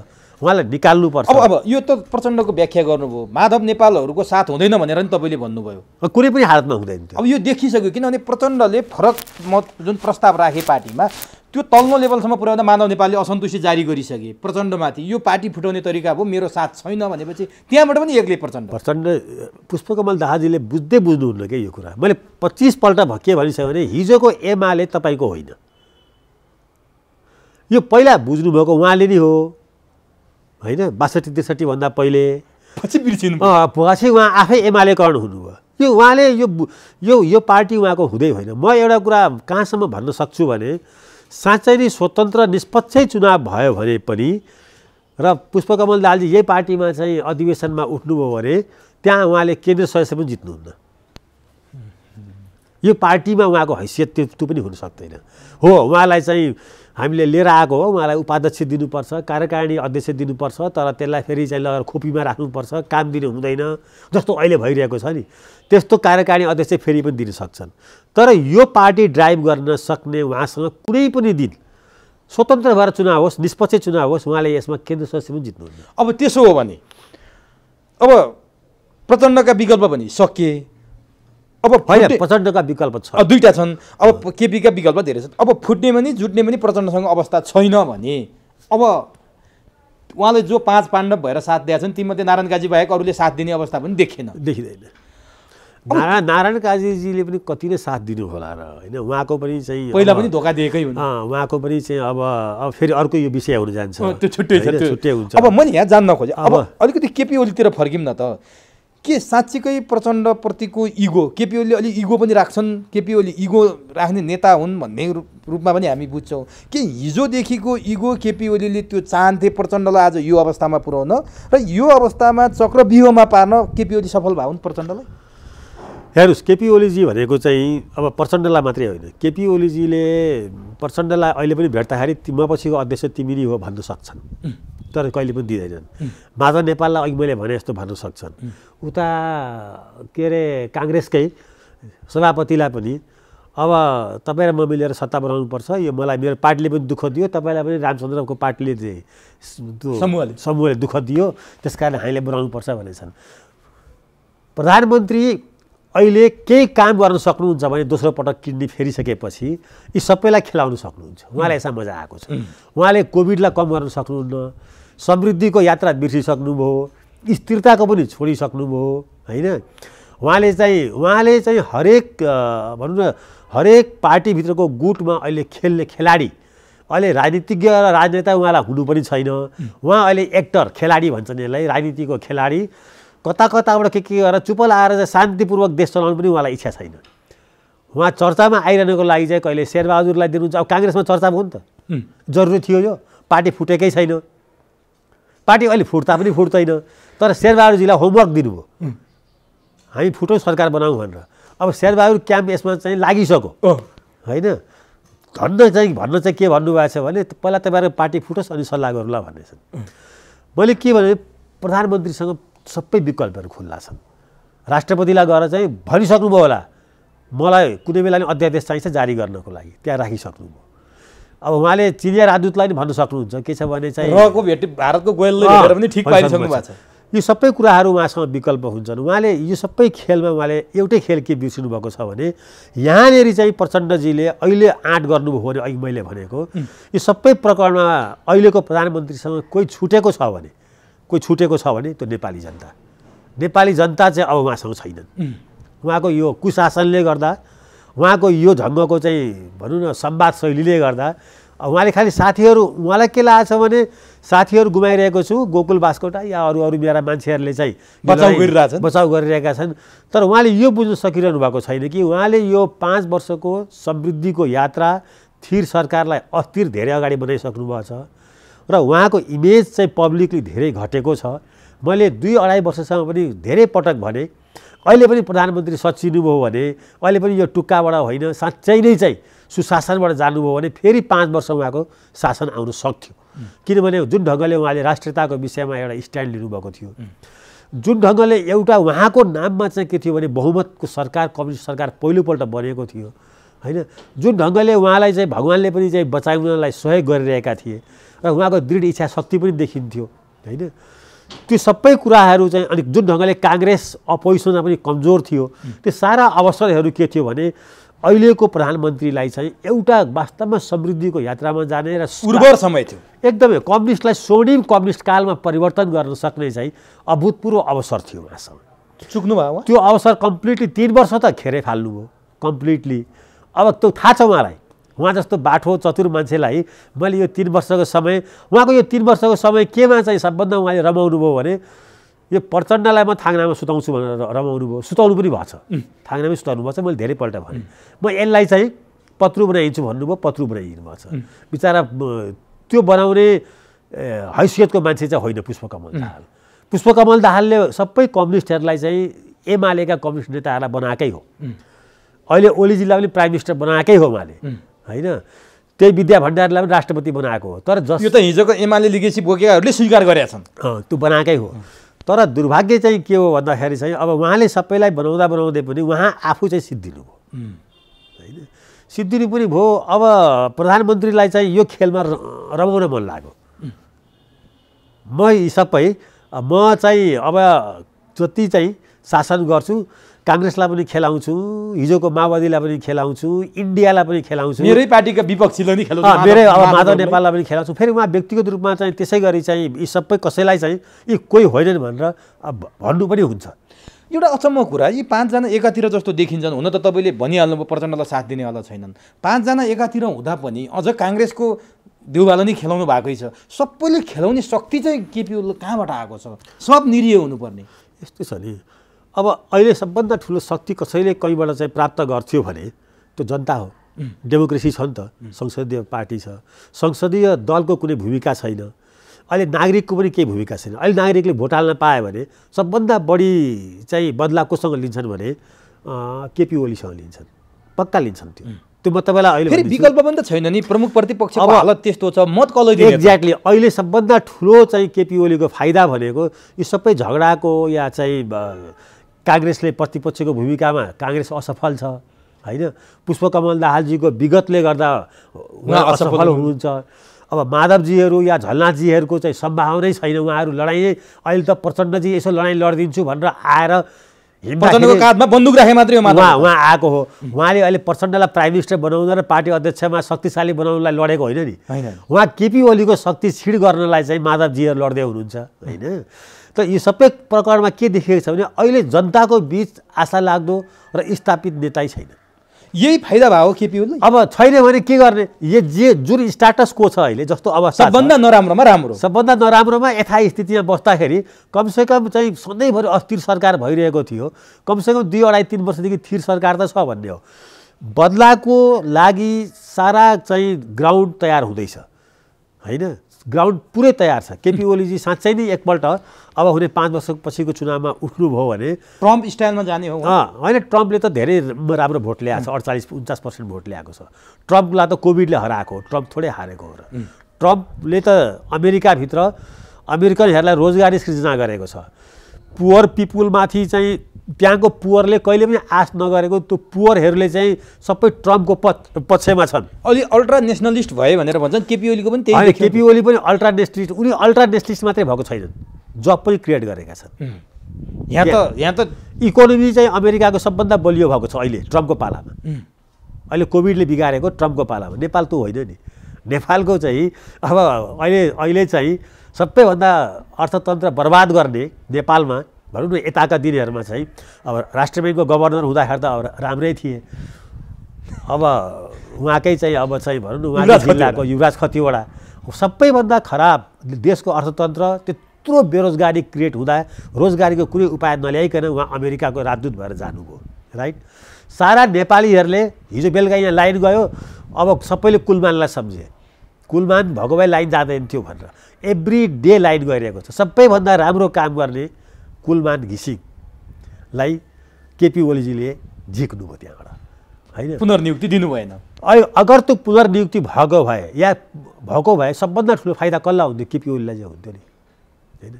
उहाँलाई निकाल्नुपर्छ अब अब यो त प्रचण्डको व्याख्या गर्नुभयो माधव नेपालहरूको साथ हुँदैन भनेर नि तपाईँले भन्नुभयो कुनै पनि हालतमा हुँदैन अब यो देखिसक्यो किनभने प्रचण्डले फरक मत जुन प्रस्ताव राखे पार्टीमा त्यो तल्लो लेभलसम्म पुर्याउँदा माधव नेपालले असन्तुष्टि जारी गरिसके प्रचण्डमाथि यो पार्टी फुटाउने तरिका भयो मेरो साथ छैन भनेपछि त्यहाँबाट पनि एक्लै प्रचण्ड प्रचण्ड पुष्पकमल दाहाजीले बुझ्दै बुझ्नुहुन्न क्या यो कुरा मैले पच्चिसपल्ट भक्के भनिसकेँ भने हिजोको एमाले तपाईँको होइन यो पहिला बुझ्नुभएको उहाँले नै हो होइन बासठी भन्दा पहिले पछि बिर्सिनु पछि उहाँ आफै एमालेकरण हुनुभयो यो उहाँले यो यो यो पार्टी उहाँको हुँदै होइन म एउटा कुरा कहाँसम्म भन्न सक्छु भने साँच्चै नै स्वतन्त्र निष्पक्षै चुनाव भयो भने पनि र पुष्पकमल दालजी यही पार्टीमा चाहिँ अधिवेशनमा उठ्नुभयो भने त्यहाँ उहाँले केन्द्र सदस्य पनि जित्नुहुन्न यो पार्टीमा उहाँको हैसियत त्यो पनि हुन सक्दैन हो उहाँलाई चाहिँ हामीले लिएर आएको हो उहाँलाई उपाध्यक्ष दिनुपर्छ कार्यकारिणी अध्यक्ष दिनुपर्छ तर त्यसलाई फेरि चाहिँ लगेर खोपीमा राख्नुपर्छ काम दिनु हुँदैन जस्तो अहिले भइरहेको छ नि त्यस्तो कार्यकारिणी अध्यक्ष फेरि पनि दिन सक्छन् तर यो पार्टी ड्राइभ गर्न सक्ने उहाँसँग कुनै पनि दिन स्वतन्त्र भएर चुनाव होस् निष्पक्ष चुनाव होस् उहाँले यसमा केन्द्र सदस्य पनि जित्नुहुन्छ अब त्यसो हो भने अब प्रचण्डका विकल्प पनि सकिए अब होइन प्रचण्डका विकल्प छ दुईवटा छन् अब केपीका विकल्प धेरै छन् अब फुट्ने पनि जुट्ने पनि प्रचण्डसँग अवस्था छैन भने अब उहाँले जो पाँच पाण्डव भएर साथ दिएका छन् तीमध्ये नारायण काजी बाहेक अरूले साथ दिने अवस्था पनि देखेन देखिँदैन नारायण नारायण काजीजीले पनि कति नै साथ दिनु होला र होइन उहाँको पनि चाहिँ पहिला पनि धोका दिएकै हुन्छ उहाँको पनि चाहिँ अब अब फेरि अर्को यो विषय हुन जान्छ त्यो छुट्टै छुट्टै हुन्छ अब मैले यहाँ जान्न खोजेँ अब अलिकति केपी ओलीतिर फर्क्यौँ न त के साँच्चीकै प्रचण्डप्रतिको इगो केपी ओली अलिक इगो पनि राख्छन् केपी ओली इगो राख्ने नेता हुन् भन्ने रूपमा पनि हामी बुझ्छौँ के हिजोदेखिको इगो केपी ओलीले त्यो चाहन्थे प्रचण्डलाई आज यो अवस्थामा पुर्याउन र यो अवस्थामा चक्रव्यूहमा पार्न केपी ओली सफल भए हुन् प्रचण्डलाई हेर्नुहोस् केपी ओलीजी भनेको चाहिँ अब प्रचण्डलाई मात्रै होइन केपी ओलीजीले प्रचण्डलाई अहिले पनि भेट्दाखेरि म पछिको अध्यक्ष तिमी हो भन्न सक्छन् तर कहिले पनि दिँदैनन् माधव नेपाललाई अघि मैले भने जस्तो भन्न सक्छन् उता के अरे काङ्ग्रेसकै सभापतिलाई पनि अब तपाईँ र म मिलेर सत्ता बनाउनुपर्छ यो मलाई मेरो पार्टीले पनि दुःख दियो तपाईँलाई पनि रामचन्द्रको पार्टीले समूहले समूहले दुःख दियो त्यस कारण हामीले बनाउनुपर्छ भनेछन् प्रधानमन्त्री अहिले केही काम गर्न सक्नुहुन्छ भने दोस्रो पटक किडनी फेरिसकेपछि यी सबैलाई खेलाउन सक्नुहुन्छ उहाँलाई यसमा मजा आएको छ उहाँले कोभिडलाई कम गर्न सक्नुहुन्न समृद्धिको यात्रा बिर्सिसक्नुभयो स्थिरताको पनि छोडिसक्नुभयो होइन उहाँले चाहिँ उहाँले चाहिँ हरेक भनौँ न हरेक पार्टीभित्रको गुटमा अहिले खेल्ने खेलाडी अहिले राजनीतिज्ञ र राजनेता उहाँलाई हुनु पनि छैन उहाँ अहिले एक्टर खेलाडी भन्छन् यसलाई राजनीतिको खेलाडी कता कताबाट के के गरेर चुप लगाएर चाहिँ शान्तिपूर्वक देश चलाउनु पनि उहाँलाई इच्छा छैन उहाँ चर्चामा आइरहनुको लागि चाहिँ कहिले शेरबहादुरलाई दिनुहुन्छ अब काङ्ग्रेसमा चर्चा भयो नि त जरुरी थियो यो पार्टी फुटेकै छैन पार्टी अहिले फुट्दा पनि फुट्दैन तर शेरबहादुरजीलाई होमवर्क दिनुभयो हामी फुटौँ सरकार बनाऊँ भनेर अब शेरबहादुर क्याम्प यसमा चाहिँ लागिसक्यो होइन धन्न चाहिँ भन्न चाहिँ के भन्नुभएको छ भने पहिला तपाईँहरू पार्टी फुटोस् अनि सल्लाह गरौँला भन्नेछन् मैले के भने प्रधानमन्त्रीसँग सबै विकल्पहरू खुल्ला छन् राष्ट्रपतिलाई गएर चाहिँ भनिसक्नुभयो होला मलाई कुनै बेला नि अध्यादेश चाहिन्छ जारी गर्नको लागि त्यहाँ राखिसक्नुभयो अब उहाँले चिनिया राजदूतलाई नि भन्न सक्नुहुन्छ के छ भने चाहिँ रको भेट भारतको गोयलले पनि ठिक पाइसक्नु भएको छ यो सबै कुराहरू उहाँसँग विकल्प हुन्छन् उहाँले यो सबै खेलमा उहाँले एउटै खेल के बिर्सिनु भएको छ भने यहाँनिर चाहिँ प्रचण्डजीले अहिले आँट गर्नुभयो भने अघि मैले भनेको यो सबै प्रकरणमा अहिलेको प्रधानमन्त्रीसँग कोही छुटेको छ भने कोही छुटेको छ भने त्यो नेपाली जनता नेपाली जनता चाहिँ अब उहाँसँग छैनन् उहाँको यो कुशासनले गर्दा उहाँको यो ढङ्गको चाहिँ भनौँ न संवाद शैलीले गर्दा उहाँले खालि साथीहरू उहाँलाई के लागेको छ भने साथीहरू गुमाइरहेको छु गोकुल बास्कोटा या अरू अरू मेरा मान्छेहरूले चाहिँ बचाउ गरिरहेछन् बचाउ गरिरहेका छन् तर उहाँले यो बुझ्न सकिरहनु भएको छैन कि उहाँले यो पाँच वर्षको समृद्धिको यात्रा थिर सरकारलाई अस्थिर धेरै अगाडि बनाइसक्नुभएको छ र उहाँको इमेज चाहिँ पब्लिकली धेरै घटेको छ मैले दुई अढाई वर्षसम्म पनि धेरै पटक भने अहिले पनि प्रधानमन्त्री सचिनुभयो भने अहिले पनि यो टुक्काबाट होइन साँच्चै नै चाहिँ सुशासनबाट जानुभयो भने फेरि पाँच वर्ष उहाँको शासन आउनु सक्थ्यो किनभने जुन ढङ्गले उहाँले राष्ट्रियताको विषयमा एउटा स्ट्यान्ड लिनुभएको थियो जुन ढङ्गले एउटा उहाँको नाममा चाहिँ के थियो भने बहुमतको सरकार कम्युनिस्ट सरकार पहिलोपल्ट बनेको थियो होइन जुन ढङ्गले उहाँलाई चाहिँ भगवान्ले पनि चाहिँ बचाउनलाई सहयोग गरिरहेका थिए र उहाँको दृढ इच्छा शक्ति पनि देखिन्थ्यो होइन त्यो सबै कुराहरू चाहिँ अलिक जुन ढङ्गले काङ्ग्रेस अपोजिसनमा पनि कमजोर थियो त्यो सारा अवसरहरू के थियो भने अहिलेको प्रधानमन्त्रीलाई चाहिँ एउटा वास्तवमा समृद्धिको यात्रामा जाने र उर्वर समय थियो एकदमै कम्युनिस्टलाई स्वर्णिम कम्युनिस्ट कालमा परिवर्तन गर्न सक्ने चाहिँ अभूतपूर्व अवसर थियो उहाँसँग चुक्नुभयो त्यो अवसर कम्प्लिटली तिन वर्ष त खेरै फाल्नुभयो कम्प्लिटली अब त्यो थाहा छ उहाँलाई उहाँ जस्तो बाठो चतुर मान्छेलाई मैले यो तिन वर्षको समय उहाँको यो तिन वर्षको समय केमा चाहिँ सबभन्दा उहाँले रमाउनु भयो भने यो प्रचण्डलाई म थाङनामा सुताउँछु भनेर रमाउनु भयो सुताउनु पनि भएको छ थाङ्नामै सुताउनु भएको छ मैले धेरैपल्ट भनेँ म यसलाई चाहिँ पत्रु बनाइदिन्छु भन्नुभयो पत्रु बनाइदिनु भएको छ बिचरा त्यो बनाउने हैसियतको मान्छे चाहिँ होइन पुष्पकमल दाहाल पुष्पकमल दाहालले सबै कम्युनिस्टहरूलाई चाहिँ एमालेका कम्युनिस्ट नेताहरूलाई बनाएकै हो अहिले ओलीजीलाई पनि प्राइम मिनिस्टर बनाएकै हो उहाँले होइन त्यही विद्या भण्डारीलाई पनि राष्ट्रपति बनाएको हो तर जस यो त हिजोको एमाले लिगेसी बोकेकाहरूले स्वीकार गरेका छन् त्यो बनाएकै हो तर दुर्भाग्य चाहिँ के हो भन्दाखेरि चाहिँ अब उहाँले सबैलाई बनाउँदा बनाउँदै पनि उहाँ आफू चाहिँ सिद्धिनु भयो होइन सिद्धिनु पनि भयो अब प्रधानमन्त्रीलाई चाहिँ यो खेलमा रमाउन मन लाग्यो म यी सबै म चाहिँ अब जति चाहिँ शासन गर्छु काङ्ग्रेसलाई पनि खेलाउँछु हिजोको माओवादीलाई पनि खेलाउँछु इन्डियालाई पनि खेलाउँछु मेरै पार्टीका विपक्षीलाई पनि खेलाउँछु मेरै अब माधव नेपाललाई पनि खेलाउँछु फेरि उहाँ व्यक्तिगत रूपमा चाहिँ त्यसै गरी चाहिँ यी सबै कसैलाई चाहिँ यी कोही होइनन् भनेर भन्नु पनि हुन्छ एउटा अचम्म कुरा यी पाँचजना एकातिर जस्तो देखिन्छन् हुन त तपाईँले भनिहाल्नुभयो प्रचण्डलाई साथ दिनेवाला छैनन् पाँचजना एकातिर हुँदा पनि अझ काङ्ग्रेसको देउबालाई नै खेलाउनु भएकै छ सबैले खेलाउने शक्ति चाहिँ केपी कहाँबाट आएको छ सब निरीह हुनुपर्ने यस्तो छ नि अब अहिले सबभन्दा ठुलो शक्ति कसैले कहीँबाट चाहिँ प्राप्त गर्थ्यो भने त्यो जनता हो डेमोक्रेसी छ नि त संसदीय पार्टी छ संसदीय दलको कुनै भूमिका छैन अहिले नागरिकको पनि केही भूमिका छैन अहिले नागरिकले भोट हाल्न पायो भने सबभन्दा बढी चाहिँ बदला कोसँग लिन्छन् भने केपी ओलीसँग लिन्छन् पक्का लिन्छन् त्यो त्यो म तपाईँलाई अहिले फेरि विकल्प पनि त छैन नि प्रमुख प्रतिपक्ष हालत त्यस्तो छ मत कल एक्ज्याक्टली अहिले सबभन्दा ठुलो चाहिँ केपी ओलीको फाइदा भनेको यो सबै झगडाको या चाहिँ काङ्ग्रेसले प्रतिपक्षको भूमिकामा काङ्ग्रेस असफल छ होइन पुष्पकमल दाहालजीको विगतले गर्दा उहाँ असफल हुनुहुन्छ अब माधवजीहरू या झलनाथजीहरूको चाहिँ सम्भावनै छैन उहाँहरू लडाइँ अहिले त प्रचण्डजी यसो लडाइँ लडिदिन्छु भनेर आएर काँधमा बन्दुक राखे मात्रै हो उहाँ उहाँ आएको हो उहाँले अहिले प्रचण्डलाई प्राइम मिनिस्टर बनाउन र पार्टी अध्यक्षमा शक्तिशाली बनाउनलाई लडेको होइन नि उहाँ केपी ओलीको शक्ति छिड गर्नलाई चाहिँ माधवजीहरू लड्दै हुनुहुन्छ होइन त यी सबै प्रकरणमा के देखिएको छ भने अहिले जनताको बिच आशा लाग्दो र स्थापित नेता छैन यही फाइदा केपी ओली अब छैन भने के गर्ने यो जे जुन स्टाटस को छ अहिले जस्तो अब सबभन्दा नराम्रोमा राम्रो सबभन्दा नराम्रोमा यथास्थितिमा बस्दाखेरि कमसेकम चाहिँ सधैँभरि अस्थिर सरकार भइरहेको थियो कमसेकम दुई अढाई तिन वर्षदेखि थिर सरकार त छ भन्ने हो बदलाको लागि सारा चाहिँ ग्राउन्ड तयार हुँदैछ होइन ग्राउन्ड पुरै तयार छ केपी ओलीजी साँच्चै नै एकपल्ट अब हुने पाँच वर्षपछिको चुनावमा उठ्नुभयो भने ट्रम्प स्टाइलमा जाने हो होइन ट्रम्पले त धेरै राम्रो भोट ल्याएको छ अडचालिस उन्चास पर्सेन्ट भोट ल्याएको छ ट्रम्पलाई त कोभिडले हराएको हो ट्रम्प थोरै हारेको हो र ट्रम्पले त अमेरिकाभित्र अमेरिकनहरूलाई रोजगारी सृजना गरेको छ पुवर पिपुलमाथि चाहिँ त्यहाँको पुवरले कहिले पनि आश नगरेको त्यो पुवरहरूले चाहिँ सबै ट्रम्पको प पक्षमा छन् अलि अल्ट्रा नेसनलिस्ट भए भनेर भन्छन् केपी ओलीको पनि त्यही केपी ओली पनि अल्ट्रा नेसनलिस्ट उनी अल्ट्रा नेसनलिस्ट मात्रै भएको छैनन् जब पनि क्रिएट गरेका छन् यहाँ त यहाँ त इकोनोमी चाहिँ अमेरिकाको सबभन्दा बलियो भएको छ अहिले ट्रम्पको पालामा अहिले कोभिडले बिगारेको ट्रम्पको पालामा नेपाल त होइन नि नेपालको चाहिँ अब अहिले अहिले चाहिँ सबैभन्दा अर्थतन्त्र बर्बाद गर्ने नेपालमा भनौँ न यताका दिनहरूमा चाहिँ अब राष्ट्र ब्याङ्कको गभर्नर हुँदाखेरि त अब राम्रै थिए अब उहाँकै चाहिँ अब चाहिँ भनौँ न उहाँको जिल्लाको युवराज खतिवडा सबैभन्दा खराब देशको अर्थतन्त्र त्यत्रो बेरोजगारी क्रिएट हुँदा रोजगारीको कुनै उपाय नल्याइकन उहाँ अमेरिकाको राजदूत भएर जानुभयो राइट सारा नेपालीहरूले हिजो बेलुका यहाँ लाइन गयो अब सबैले कुलमानलाई सम्झे कुलमान भगवाई लाइन जाँदैन थियो भनेर एभ्री डे लाइन गइरहेको छ सबैभन्दा राम्रो काम गर्ने कुलमान घिसिङलाई केपी ओलीजीले झिक्नुभयो त्यहाँबाट होइन पुनर्नियुक्ति दिनु भएन अगर त्यो पुनर्नियुक्ति भएको भए या भएको भए सबभन्दा ठुलो फाइदा कसलाई हुन्थ्यो केपी ओलीलाई चाहिँ हुन्थ्यो नि होइन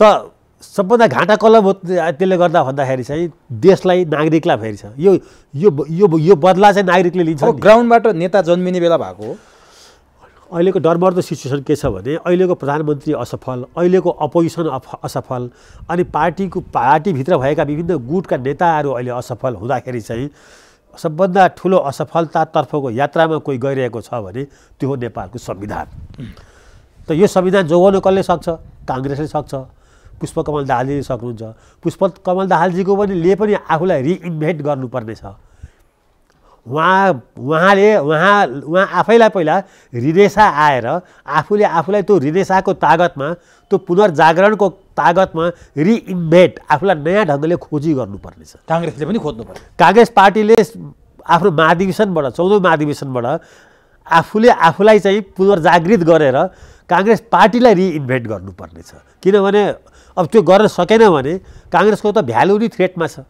त सबभन्दा घाटा कसलाई त्यसले गर्दा भन्दाखेरि चाहिँ देशलाई नागरिकलाई फेरि छ यो यो यो बदला चाहिँ नागरिकले लिन्छ ग्राउन्डबाट नेता जन्मिने बेला भएको हो अहिलेको डरमर्दो सिचुएसन के छ भने अहिलेको प्रधानमन्त्री असफल अहिलेको अपोजिसन असफल अनि पार्टीको पार्टीभित्र भएका विभिन्न गुटका नेताहरू अहिले असफल हुँदाखेरि चाहिँ सबभन्दा ठुलो असफलतातर्फको यात्रामा कोही गइरहेको छ भने त्यो हो नेपालको संविधान त यो संविधान जोगाउन कसले सक्छ काङ्ग्रेसले सक्छ पुष्पकमल दाहालजीले सक्नुहुन्छ पुष्पकमल दाहालजीको पनि ले पनि आफूलाई रिइन्भेन्ट गर्नुपर्नेछ उहाँ उहाँले उहाँ उहाँ आफैलाई पहिला रिदेशा आएर आफूले आफूलाई त्यो रिदेशाको तागतमा त्यो पुनर्जागरणको तागतमा रिइन्भेन्ट आफूलाई नयाँ ढङ्गले खोजी गर्नुपर्नेछ काङ्ग्रेसले पनि खोज्नु पर्छ काङ्ग्रेस पार्टीले आफ्नो महाधिवेशनबाट चौधौँ महाधिवेशनबाट आफूले आफूलाई चाहिँ पुनर्जागृत गरेर काङ्ग्रेस पार्टीलाई रिइन्भेन्ट गर्नुपर्नेछ किनभने अब त्यो गर्न सकेन भने काङ्ग्रेसको त भ्यालु नै थ्रेटमा छ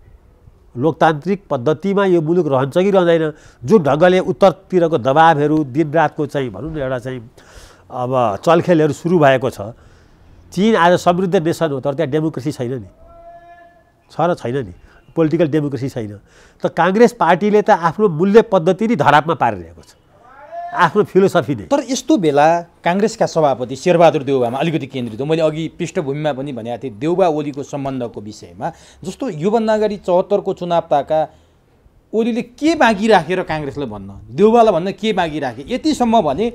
लोकतान्त्रिक पद्धतिमा यो मुलुक रहन्छ कि रहँदैन जुन ढङ्गले उत्तरतिरको दबावहरू दिनरातको चाहिँ भनौँ न एउटा चाहिँ अब चलखेलहरू सुरु भएको छ चिन आज समृद्ध नेसन हो तर त्यहाँ डेमोक्रेसी छैन नि छ र छैन नि पोलिटिकल डेमोक्रेसी छैन त काङ्ग्रेस पार्टीले त आफ्नो मूल्य पद्धति नै धरापमा पारिरहेको छ आफ्नो फिलोसफीले तर यस्तो बेला काङ्ग्रेसका सभापति शेरबहादुर देउबामा अलिकति केन्द्रित हो मैले अघि पृष्ठभूमिमा पनि भनेको थिएँ देउबा ओलीको सम्बन्धको विषयमा जस्तो योभन्दा अगाडि चौहत्तरको चुनाव ताका ओलीले के बाँकी राखेर काङ्ग्रेसलाई भन्न देउबालाई भन्न के बाँकी राखे यतिसम्म भने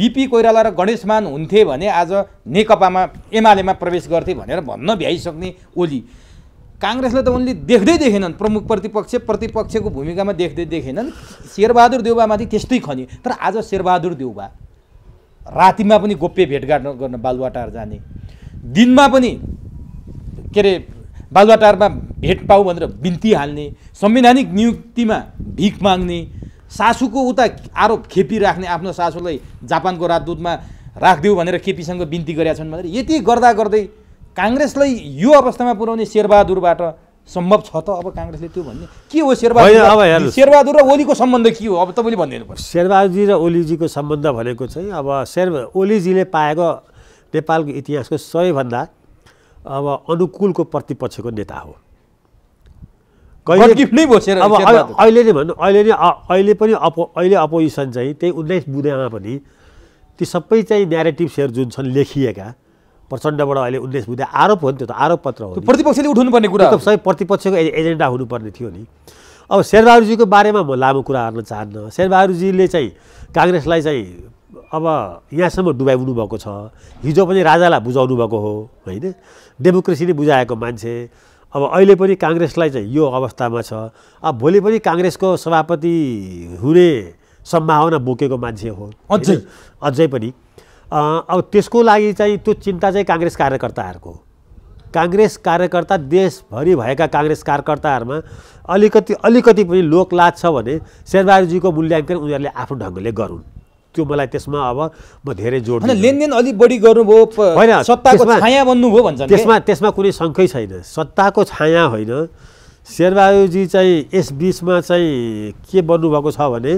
बिपी कोइराला र गणेशमान हुन्थे भने आज नेकपामा एमालेमा प्रवेश गर्थे भनेर भन्न भ्याइसक्ने ओली काङ्ग्रेसले त उनले देख्दै देखेनन् प्रमुख प्रतिपक्ष प्रतिपक्षको भूमिकामा देख्दै देखेनन् शेरबहादुर देउबामाथि त्यस्तै खने तर आज शेरबहादुर देउबा रातिमा पनि गोप्य भेटघाट गर्न बालुवाटार जाने दिनमा पनि के अरे बालुवाटारमा भेट पाऊ भनेर बिन्ती हाल्ने संवैधानिक नियुक्तिमा भिख माग्ने सासुको उता आरोप खेपी राख्ने आफ्नो सासुलाई जापानको राजदूतमा राखिदेऊ भनेर केपीसँग बिन्ती गरेका छन् भनेर यति गर्दा गर्दै काङ्ग्रेसलाई यो अवस्थामा पुर्याउने शेरबहादुरबाट सम्भव छ त अब काङ्ग्रेसले त्यो भन्ने के हो शेरबहादुर शेरबहादुर र ओलीको सम्बन्ध के हो अब तपाईँले भनिदिनु पर्छ शेरबहादुरजी र ओलीजीको सम्बन्ध भनेको चाहिँ अब शेर ओलीजीले पाएको नेपालको इतिहासको सबैभन्दा अब अनुकूलको प्रतिपक्षको नेता हो अब अहिले नै भन्नु अहिले नै अहिले पनि अपो अहिले अपोजिसन चाहिँ त्यही उन्नाइस बुधेमा पनि ती सबै चाहिँ नेरेटिभ्सहरू जुन छन् लेखिएका प्रचण्डबाट अहिले उद्देश्य बुझ्दा आरोप हो नि त्यो त आरोप पत्र हो प्रतिपक्षले उठाउनुपर्ने कुरा सबै प्रतिपक्षको एजेन्डा हुनुपर्ने थियो नि अब शेरबहादुरजीको बारेमा म लामो कुरा गर्न चाहन्न शेरबहादुरजीले चाहिँ काङ्ग्रेसलाई चाहिँ अब यहाँसम्म डुबाइनु भएको छ हिजो पनि राजालाई बुझाउनु भएको हो होइन डेमोक्रेसीले बुझाएको मान्छे अब अहिले पनि काङ्ग्रेसलाई चाहिँ यो अवस्थामा छ अब भोलि पनि काङ्ग्रेसको सभापति हुने सम्भावना बोकेको मान्छे हो अझै अझै पनि अब त्यसको लागि चाहिँ त्यो चिन्ता चाहिँ काङ्ग्रेस कार्यकर्ताहरूको काङ्ग्रेस कार्यकर्ता देशभरि भएका काङ्ग्रेस कार्यकर्ताहरूमा अलिकति अलिकति पनि लोकलाज छ भने शेरबहादुरजीको मूल्याङ्कन उनीहरूले आफ्नो ढङ्गले गरून् त्यो मलाई त्यसमा अब म धेरै जोड लेनदेन अलिक बढी गर्नुभयो होइन सत्ताको छाया बन्नुभयो भन्छ त्यसमा त्यसमा कुनै शङ्कै छैन सत्ताको छाया होइन शेरबहादुरजी चाहिँ यस बिचमा चाहिँ के बन्नुभएको छ भने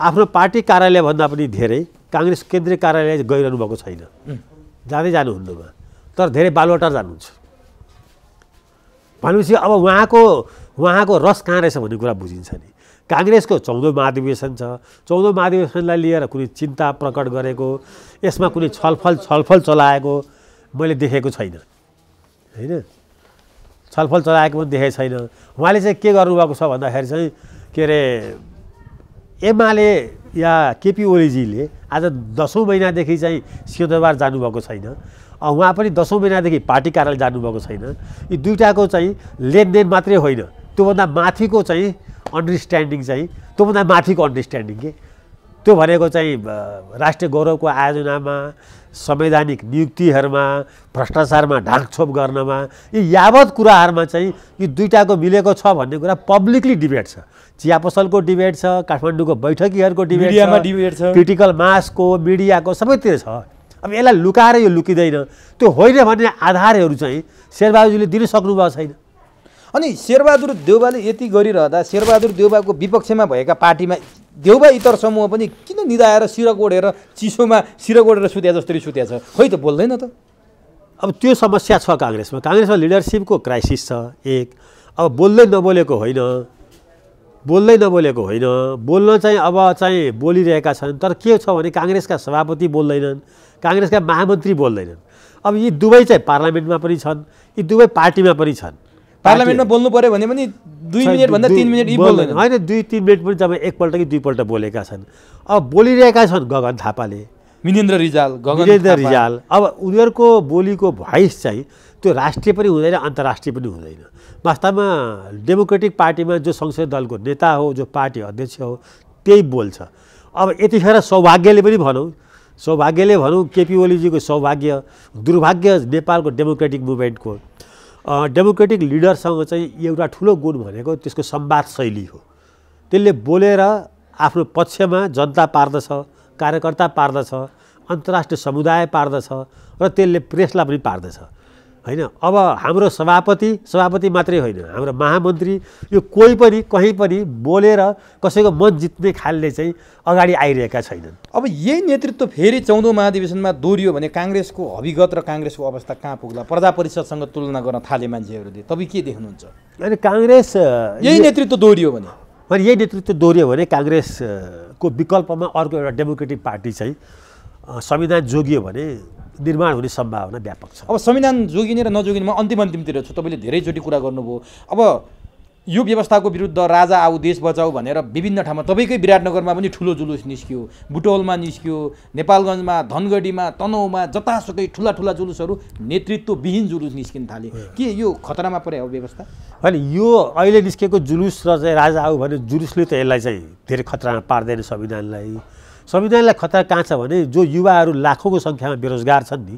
आफ्नो पार्टी कार्यालयभन्दा पनि धेरै काङ्ग्रेस केन्द्रीय कार्यालय गइरहनु भएको छैन जाँदै जानुहुन्नमा तर धेरै बालुवाटार जानुहुन्छ भनेपछि अब उहाँको उहाँको रस कहाँ रहेछ भन्ने कुरा बुझिन्छ नि काङ्ग्रेसको चौधौँ महाधिवेशन छ चौधौँ महाधिवेशनलाई लिएर कुनै चिन्ता प्रकट गरेको यसमा कुनै छलफल छलफल चलाएको मैले देखेको छैन होइन छलफल चलाएको पनि देखेको छैन उहाँले चाहिँ के गर्नुभएको छ भन्दाखेरि चाहिँ के अरे एमाले या केपी ओलीजीले आज दसौँ महिनादेखि चाहिँ सिंहदरबार जानुभएको छैन उहाँ पनि दसौँ महिनादेखि पार्टी कार्यालय जानुभएको छैन यी दुइटाको चाहिँ लेनदेन मात्रै होइन त्योभन्दा माथिको चाहिँ अन्डरस्ट्यान्डिङ चाहिँ त्योभन्दा माथिको अन्डरस्ट्यान्डिङ के त्यो भनेको चाहिँ राष्ट्रिय गौरवको आयोजनामा संवैधानिक नियुक्तिहरूमा भ्रष्टाचारमा ढाकछोप गर्नमा यी यावत कुराहरूमा चाहिँ यो दुइटाको मिलेको छ भन्ने कुरा पब्लिकली डिबेट छ चिया पसलको डिबेट छ काठमाडौँको बैठकीहरूको डिबेट डिबेट छ क्रिटिकल मासको मिडियाको सबैतिर छ अब यसलाई लुकाएर यो लुकिँदैन त्यो होइन भन्ने आधारहरू चाहिँ शेरबहादुरले दिन सक्नुभएको छैन अनि शेरबहादुर देउबाले यति गरिरहँदा शेरबहादुर देउबाको विपक्षमा भएका पार्टीमा देउबा इतर समूह पनि किन निधाएर सिरक ओढेर चिसोमा सिरक ओढेर सुत्या जस्तरी सुत्या छ खोइ त बोल्दैन त अब त्यो समस्या छ काङ्ग्रेसमा काङ्ग्रेसमा लिडरसिपको क्राइसिस छ एक अब बोल्दै नबोलेको होइन बोल्दै नबोलेको होइन बोल्न चाहिँ अब चाहिँ बोलिरहेका छन् तर के छ भने काङ्ग्रेसका सभापति बोल्दैनन् काङ्ग्रेसका महामन्त्री बोल्दैनन् अब यी दुवै चाहिँ पार्लियामेन्टमा पनि छन् यी दुवै पार्टीमा पनि छन् पार्लियामेन्टमा बोल्नु पऱ्यो भने पनि दुई मिनटभन्दा तिन मिनट बोल्दैन होइन दुई तिन मिनट पनि जब एकपल्ट कि दुईपल्ट बोलेका छन् अब बोलिरहेका छन् गगन थापाले मिनेन्द्र रिजाल मिनेन्द्र रिजाल अब उनीहरूको बोलीको भोइस चाहिँ त्यो राष्ट्रिय पनि हुँदैन अन्तर्राष्ट्रिय पनि हुँदैन वास्तवमा डेमोक्रेटिक पार्टीमा जो संसदीय दलको नेता हो जो पार्टी अध्यक्ष हो त्यही बोल्छ अब यतिखेर सौभाग्यले पनि भनौँ सौभाग्यले भनौँ केपी ओलीजीको सौभाग्य दुर्भाग्य नेपालको डेमोक्रेटिक मुभमेन्टको डेमोक्रेटिक लिडरसँग चाहिँ एउटा ठुलो गुण भनेको त्यसको संवाद शैली हो त्यसले बोलेर आफ्नो पक्षमा जनता पार्दछ कार्यकर्ता पार्दछ अन्तर्राष्ट्रिय समुदाय पार्दछ र त्यसले प्रेसलाई पनि पार्दछ होइन अब हाम्रो सभापति सभापति मात्रै होइन हाम्रो महामन्त्री यो कोही पनि कहीँ पनि बोलेर कसैको मन जित्ने खालले चाहिँ अगाडि आइरहेका छैनन् अब यही नेतृत्व फेरि चौधौँ महाधिवेशनमा दोहोरियो भने काङ्ग्रेसको हविगत र काङ्ग्रेसको अवस्था कहाँ पुग्ला प्रजा परिषदसँग तुलना गर्न थाले मान्छेहरूले तपाईँ के देख्नुहुन्छ अनि काङ्ग्रेस यही नेतृत्व दोहोरियो भने अनि यही नेतृत्व दोहोऱ्यो भने काङ्ग्रेसको विकल्पमा अर्को एउटा डेमोक्रेटिक पार्टी चाहिँ संविधान जोगियो भने निर्माण हुने सम्भावना व्यापक छ अब संविधान जोगिने र नजोगिने म अन्तिम अन्तिमतिर छु तपाईँले धेरैचोटि कुरा गर्नुभयो अब यो व्यवस्थाको विरुद्ध राजा आऊ देश बचाऊ भनेर विभिन्न ठाउँमा तपाईँकै विराटनगरमा पनि ठुलो जुलुस निस्कियो बुटौलमा निस्कियो नेपालगञ्जमा धनगढीमा तनहुमा जतासुकै ठुला ठुला जुलुसहरू नेतृत्वविहीन जुलुस निस्किन थाले के यो खतरामा परे हो व्यवस्था होइन यो अहिले निस्केको जुलुस र चाहिँ राजा आऊ भने जुलुसले त यसलाई चाहिँ धेरै खतरामा पार्दैन संविधानलाई संविधानलाई खतरा कहाँ छ भने जो युवाहरू लाखौँको सङ्ख्यामा बेरोजगार छन् नि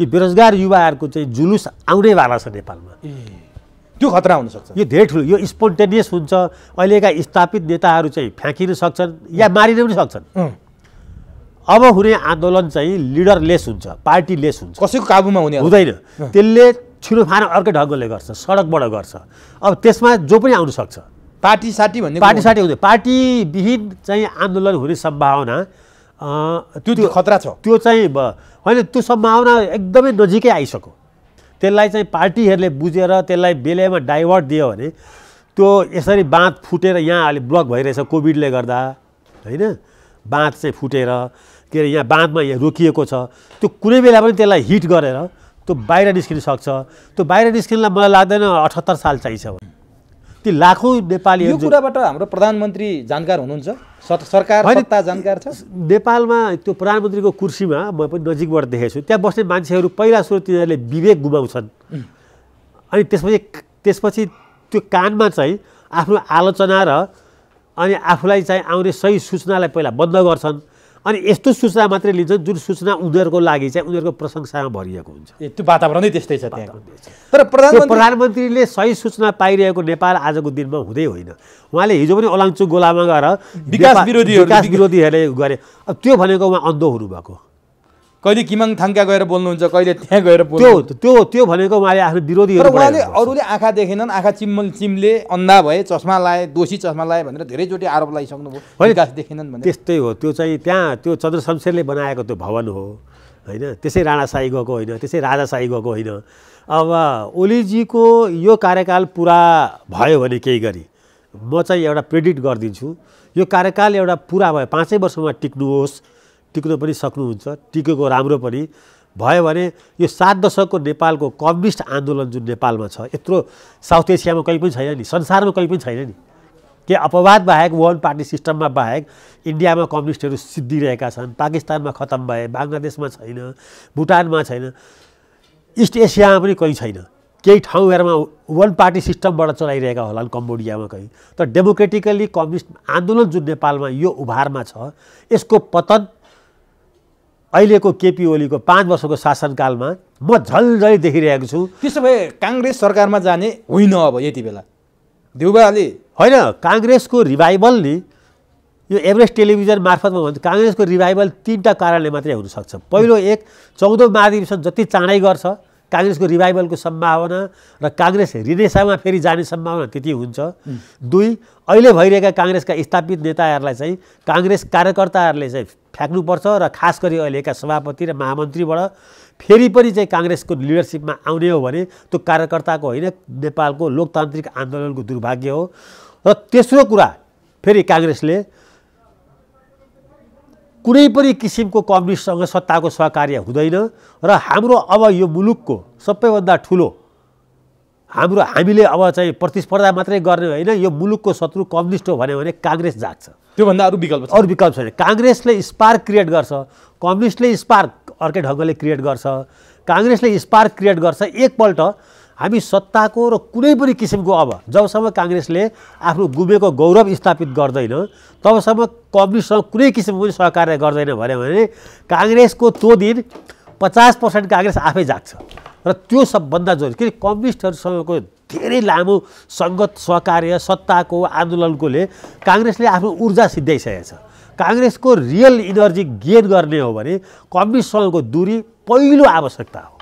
यी बेरोजगार युवाहरूको चाहिँ जुलुस आउनेवाला छ नेपालमा त्यो खतरा हुनसक्छ यो धेरै ठुलो यो स्पोन्टेनियस हुन्छ अहिलेका स्थापित नेताहरू चाहिँ फ्याँकिन सक्छन् या मारिन पनि सक्छन् अब हुने आन्दोलन चाहिँ लिडरलेस हुन्छ पार्टी लेस हुन्छ कसैको काबुमा हुने हुँदैन त्यसले छिनोफानो अर्कै ढङ्गले गर्छ सडकबाट गर्छ अब त्यसमा जो पनि आउनसक्छ सक्छ पार्टी साटी भन्ने पार्टी साटी हुँदैन पार्टीविहीन चाहिँ आन्दोलन हुने सम्भावना त्यो खतरा छ त्यो चाहिँ होइन त्यो सम्भावना एकदमै नजिकै आइसक्यो त्यसलाई चाहिँ पार्टीहरूले बुझेर त्यसलाई बेलैमा डाइभर्ट दियो भने त्यो यसरी बाँध फुटेर यहाँ अहिले ब्लक भइरहेछ कोभिडले गर्दा होइन बाँध चाहिँ फुटेर के अरे यहाँ बाँधमा यहाँ रोकिएको छ त्यो कुनै बेला पनि त्यसलाई हिट गरेर त्यो बाहिर निस्किन सक्छ त्यो बाहिर निस्किनलाई मलाई लाग्दैन अठहत्तर साल चाहिन्छ भने ती लाखौँ नेपाली यो कुराबाट हाम्रो प्रधानमन्त्री जानकार हुनुहुन्छ सरकार जानकार छ नेपालमा त्यो प्रधानमन्त्रीको कुर्सीमा म पनि नजिकबाट देखेको छु त्यहाँ बस्ने मान्छेहरू पहिला सुरु तिनीहरूले विवेक गुमाउँछन् अनि त्यसपछि त्यसपछि त्यो कानमा चाहिँ आफ्नो आलोचना र अनि आफूलाई चाहिँ आउने सही सूचनालाई पहिला बन्द गर्छन् अनि यस्तो सूचना मात्रै लिन्छन् जुन सूचना उनीहरूको लागि चाहिँ उनीहरूको प्रशंसामा भरिएको हुन्छ त्यो वातावरणै त्यस्तै छ त्यहाँको तर प्रधानमन्त्रीले सही सूचना पाइरहेको नेपाल आजको दिनमा हुँदै होइन उहाँले हिजो पनि ओलाङचु गोलामा गएर विकास विरोधी विकास विरोधीहरूले गरे अब त्यो भनेको उहाँ अन्धो हुनुभएको कहिले किमाङ थाङ्का गएर बोल्नुहुन्छ कहिले त्यहाँ गएर बोल्नु त्यो त्यो त्यो भनेको उहाँले आफ्नो विरोधी उहाँले अरूले आँखा देखेनन् आँखा चिम्म चिम्ले अन्धा भए चस्मा लाए दोषी चस्मा लाए भनेर धेरैचोटि आरोप लगाइसक्नुभयो विकास देखेनन् भने त्यस्तै हो त्यो चाहिँ त्यहाँ त्यो चन्द्र शमशेरले बनाएको त्यो भवन हो होइन त्यसै राणाशाही गएको होइन त्यसै राजाशाही गएको होइन अब ओलीजीको यो कार्यकाल पुरा भयो भने केही गरी म चाहिँ एउटा प्रेडिट गरिदिन्छु यो कार्यकाल एउटा पुरा भयो पाँचै वर्षमा टिक्नुहोस् टिक्न पनि सक्नुहुन्छ टिकेको राम्रो पनि भयो भने यो सात दशकको नेपालको कम्युनिस्ट आन्दोलन जुन नेपालमा छ यत्रो साउथ एसियामा कहीँ पनि छैन नि संसारमा कहीँ पनि छैन नि के अपवाद बाहेक वान पार्टी सिस्टममा बाहेक इन्डियामा कम्युनिस्टहरू सिद्धिरहेका छन् पाकिस्तानमा खतम भए बङ्गलादेशमा छैन भुटानमा छैन इस्ट एसियामा पनि कहीँ छैन केही ठाउँहरूमा वान पार्टी सिस्टमबाट चलाइरहेका होलान् कम्बोडियामा कहीँ तर डेमोक्रेटिकल्ली कम्युनिस्ट आन्दोलन जुन नेपालमा यो उभारमा छ यसको पतन अहिलेको केपी ओलीको पाँच वर्षको शासनकालमा म झलझली देखिरहेको छु त्यसो भए काङ्ग्रेस सरकारमा जाने होइन अब यति बेला देउबाले होइन काङ्ग्रेसको रिभाइभल नि यो एभरेस्ट टेलिभिजन मार्फतमा भन्छ काङ्ग्रेसको रिभाइभल तिनवटा कारणले मात्रै हुनसक्छ पहिलो एक चौधौँ महाधिवेशन जति चाँडै गर्छ काङ्ग्रेसको रिभाइभलको सम्भावना र काङ्ग्रेस रिनेसामा फेरि जाने सम्भावना त्यति हुन्छ दुई अहिले भइरहेका काङ्ग्रेसका स्थापित नेताहरूलाई चाहिँ काङ्ग्रेस कार्यकर्ताहरूले चाहिँ फ्याँक्नुपर्छ र खास गरी अहिलेका सभापति र महामन्त्रीबाट फेरि पनि चाहिँ काङ्ग्रेसको लिडरसिपमा आउने हो भने त्यो कार्यकर्ताको होइन नेपालको लोकतान्त्रिक आन्दोलनको दुर्भाग्य हो र तेस्रो कुरा फेरि काङ्ग्रेसले कुनै पनि किसिमको कम्युनिस्टसँग सत्ताको सहकार्य हुँदैन र हाम्रो अब यो मुलुकको सबैभन्दा ठुलो हाम्रो हामीले अब चाहिँ प्रतिस्पर्धा मात्रै गर्ने होइन यो मुलुकको शत्रु कम्युनिस्ट हो भन्यो भने काङ्ग्रेस जाग्छ त्योभन्दा अरू विकल्प अरू विकल्प छैन काङ्ग्रेसले स्पार्क क्रिएट गर्छ कम्युनिस्टले स्पार्क अर्कै ढङ्गले क्रिएट गर्छ काङ्ग्रेसले स्पार्क क्रिएट गर्छ एकपल्ट हामी सत्ताको र कुनै पनि किसिमको अब जबसम्म काङ्ग्रेसले आफ्नो गुमेको गौरव स्थापित गर्दैन तबसम्म कम्युनिस्टसँग कुनै किसिमको पनि सहकार्य गर्दैन भन्यो भने काङ्ग्रेसको त्यो दिन पचास पर्सेन्ट काङ्ग्रेस आफै जाग्छ र त्यो सबभन्दा जरुरी किन कम्युनिस्टहरूसँगको धेरै लामो सङ्गत सहकार्य सत्ताको आन्दोलनकोले काङ्ग्रेसले आफ्नो ऊर्जा सिद्ध्याइसकेको छ काङ्ग्रेसको रियल इनर्जी गेन गर्ने हो भने कम्युनिस्टसँगको दूरी पहिलो आवश्यकता हो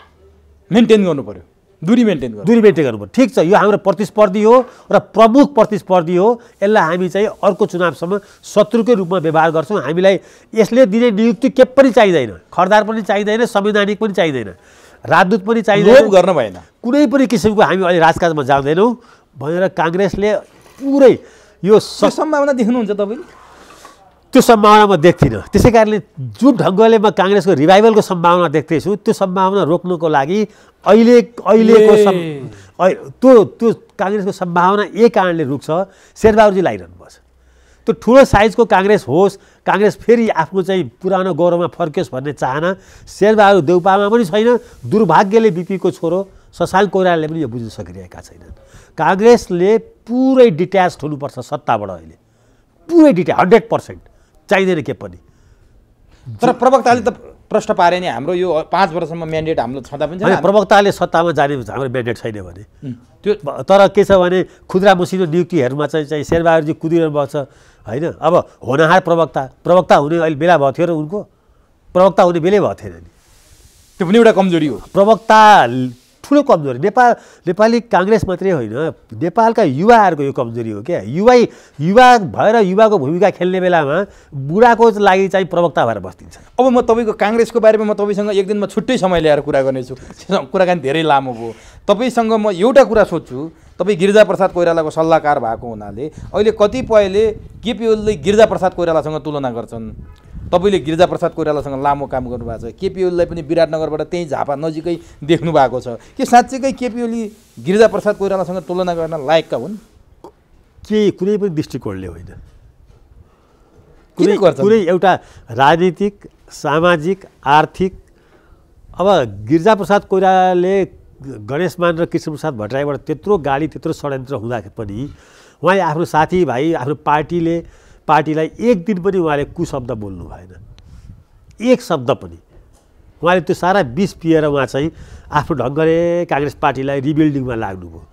मेन्टेन गर्नु पऱ्यो दुरी मेन्टेन गर्नु दुरी मेन्टेन गर्नु ठिक छ यो हाम्रो प्रतिस्पर्धी हो र प्रमुख प्रतिस्पर्धी हो यसलाई हामी चाहिँ अर्को चुनावसम्म शत्रुकै रूपमा व्यवहार गर्छौँ हामीलाई यसले दिने नियुक्ति के पनि चाहिँदैन खरदार पनि चाहिँदैन संवैधानिक पनि चाहिँदैन राजदूत पनि चाहिँ गर्न भएन कुनै पनि किसिमको हामी अहिले राजकाजमा जाँदैनौँ भनेर काङ्ग्रेसले पुरै यो सम्भावना देख्नुहुन्छ तपाईँले त्यो सम्भावना म देख्दिनँ त्यसै कारणले जुन ढङ्गले म काङ्ग्रेसको रिभाइभलको सम्भावना देख्दैछु त्यो सम्भावना रोक्नको लागि अहिले अहिलेको त्यो त्यो काङ्ग्रेसको सम्भावना यही कारणले रुख्छ शेरबहादुरजी लगाइरहनुपर्छ त्यो ठुलो साइजको काङ्ग्रेस होस् काङ्ग्रेस फेरि आफ्नो चाहिँ पुरानो गौरवमा फर्कियोस् भन्ने चाहना शेरबहादुर देउपामा पनि छैन दुर्भाग्यले बिपीको छोरो शशाङ्क कोइरालाले पनि यो बुझ्न सकिरहेका छैनन् काङ्ग्रेसले पुरै डिट्याच हुनुपर्छ सत्ताबाट अहिले पुरै डिट्या हन्ड्रेड पर्सेन्ट चाहिँदैन के पनि तर प्रवक्ताले त प्रश्न पारे नि हाम्रो यो पाँच वर्षसम्म म्यान्डेट हाम्रो छँदा पनि छैन प्रवक्ताले सत्तामा जाने हाम्रो म्यान्डेट छैन भने त्यो तर के छ भने खुद्रा मसिनो नियुक्तिहरूमा चाहिँ चाहिँ शेरबहादुरजी कुदिरहनु भएको छ होइन अब होनाहार प्रवक्ता प्रवक्ता हुने अहिले बेला भएको थियो र उनको प्रवक्ता हुने बेलै भएको थिएन नि त्यो पनि एउटा कमजोरी हो प्रवक्ता ठुलो कमजोरी नेपाल नेपाली काङ्ग्रेस मात्रै होइन नेपालका युवाहरूको यो कमजोरी हो क्या युवा युवा भएर युवाको भूमिका खेल्ने बेलामा बुढाको लागि चाहिँ प्रवक्ता भएर बस्दिन्छ अब म तपाईँको काङ्ग्रेसको बारेमा म तपाईँसँग एक दिनमा छुट्टै समय ल्याएर कुरा गर्नेछु कुराकानी धेरै लामो भयो तपाईँसँग म एउटा कुरा सोध्छु तपाईँ गिरिजाप्रसाद कोइरालाको सल्लाहकार भएको हुनाले अहिले कतिपयले केपिओलले गिरिजाप्रसाद कोइरालासँग तुलना गर्छन् तपाईँले गिरिजाप्रसाद कोइरालासँग लामो काम गर्नुभएको छ केपी केपिओलीलाई पनि विराटनगरबाट त्यहीँ झापा नजिकै देख्नु भएको छ के साँच्चैकै केपिओली गिरिजाप्रसाद कोइरालासँग तुलना गर्न लायकका हुन् केही कुनै पनि दृष्टिकोणले होइन कुनै कुनै एउटा राजनीतिक सामाजिक आर्थिक अब गिरिजाप्रसाद कोइरालाले गणेशमान र कृष्णप्रसाद भट्टराईबाट त्यत्रो गाली त्यत्रो षड्यन्त्र हुँदाखेरि पनि उहाँले आफ्नो साथीभाइ आफ्नो पार्टीले पार्टीलाई एक दिन पनि उहाँले कुशब्द बोल्नु भएन एक शब्द पनि उहाँले त्यो सारा बिस पिएर उहाँ चाहिँ आफ्नो ढङ्गले काङ्ग्रेस पार्टीलाई रिबिल्डिङमा लाग्नुभयो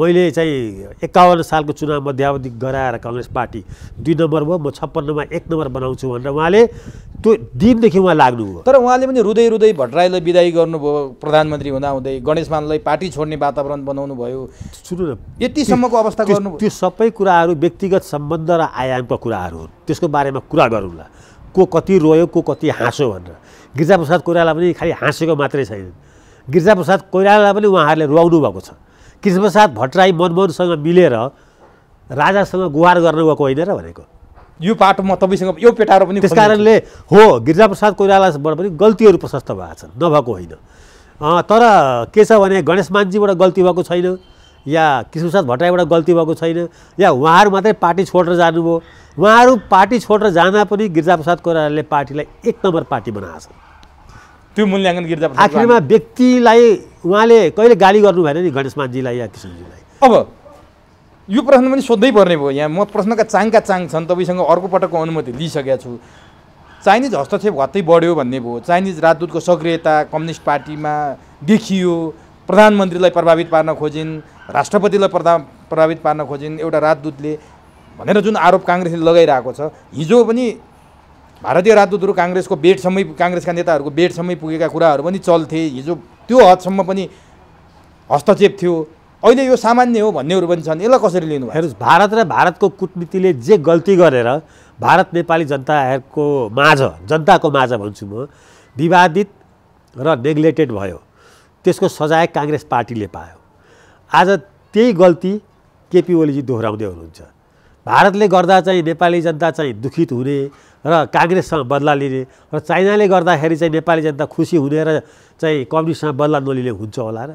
मैले चाहिँ एकाउन्न सालको चुनाव मध्यावधि गराएर कङ्ग्रेस पार्टी दुई नम्बर भयो म छप्पन्नमा एक नम्बर बनाउँछु भनेर उहाँले त्यो दिनदेखि उहाँ लाग्नुभयो तर उहाँले पनि रुँदै रुँदै भट्टराईलाई विदाई गर्नुभयो प्रधानमन्त्री हुँदा हुँदै गणेशमानलाई पार्टी छोड्ने वातावरण बनाउनु भयो सुन्नु न यतिसम्मको अवस्था गर्नु त्यो सबै कुराहरू व्यक्तिगत सम्बन्ध र आयामका कुराहरू हुन् त्यसको बारेमा कुरा गरौँला को कति रोयो को कति हाँस्यो भनेर गिरिजाप्रसाद कोइराला पनि खालि हाँसेको मात्रै छैन गिरिजाप्रसाद कोइरालालाई पनि उहाँहरूले रुवाउनु भएको छ कृष्णप्रसाद भट्टराई मनमोहनसँग मिलेर राजासँग गुहार गर्नु गएको होइन र भनेको यो पाटो म तपाईँसँग यो पेटाएर पनि त्यस कारणले हो गिरिजाप्रसाद कोइरालाबाट पनि गल्तीहरू प्रशस्त भएको छन् नभएको होइन तर के छ भने गणेश मान्जीबाट गल्ती भएको छैन या कृष्णप्रसाद भट्टराईबाट गल्ती भएको छैन या उहाँहरू मात्रै पार्टी छोडेर जानुभयो उहाँहरू पार्टी छोडेर जाँदा पनि गिरिजाप्रसाद कोइरालाले पार्टीलाई एक नम्बर पार्टी बनाएको छन् त्यो मूल्याङ्कन गिर्जा आखिरमा व्यक्तिलाई उहाँले कहिले गाली गर्नु भएन नि गणेशमानजीलाई या किशनजीलाई अब यो प्रश्न पनि सोध्दै पर्ने भयो यहाँ म प्रश्नका चाङका चाङ छन् तपाईँसँग अर्को पटकको अनुमति लिइसकेको छु चाइनिज हस्तक्षेप हत्तै बढ्यो भन्ने भयो चाइनिज राजदूतको सक्रियता कम्युनिस्ट पार्टीमा देखियो प्रधानमन्त्रीलाई प्रभावित पार्न खोजिन् राष्ट्रपतिलाई प्रधा प्रभावित पार्न खोजिन् एउटा राजदूतले भनेर जुन आरोप काङ्ग्रेसले लगाइरहेको छ हिजो पनि भारतीय राजदूतहरू काङ्ग्रेसको बेडसम्मै काङ्ग्रेसका नेताहरूको बेडसम्मै पुगेका कुराहरू पनि चल्थे हिजो त्यो हदसम्म पनि हस्तक्षेप थियो अहिले यो सामान्य हो भन्नेहरू पनि छन् यसलाई कसरी लिनु हेर्नुहोस् भारत र भारतको कुटनीतिले जे गल्ती गरेर भारत नेपाली जनताहरूको माझ जनताको माझ भन्छु म विवादित र नेग्लेक्टेड भयो त्यसको सजाय काङ्ग्रेस पार्टीले पायो आज त्यही गल्ती केपी ओलीजी दोहोऱ्याउँदै हुनुहुन्छ भारतले गर्दा चाहिँ नेपाली जनता चाहिँ दुखित हुने र काङ्ग्रेससँग बदला लिने र चाइनाले गर्दाखेरि चाहिँ नेपाली जनता खुसी हुने र चाहिँ कम्युनिस्टसँग बदला नलिने हुन्छ होला र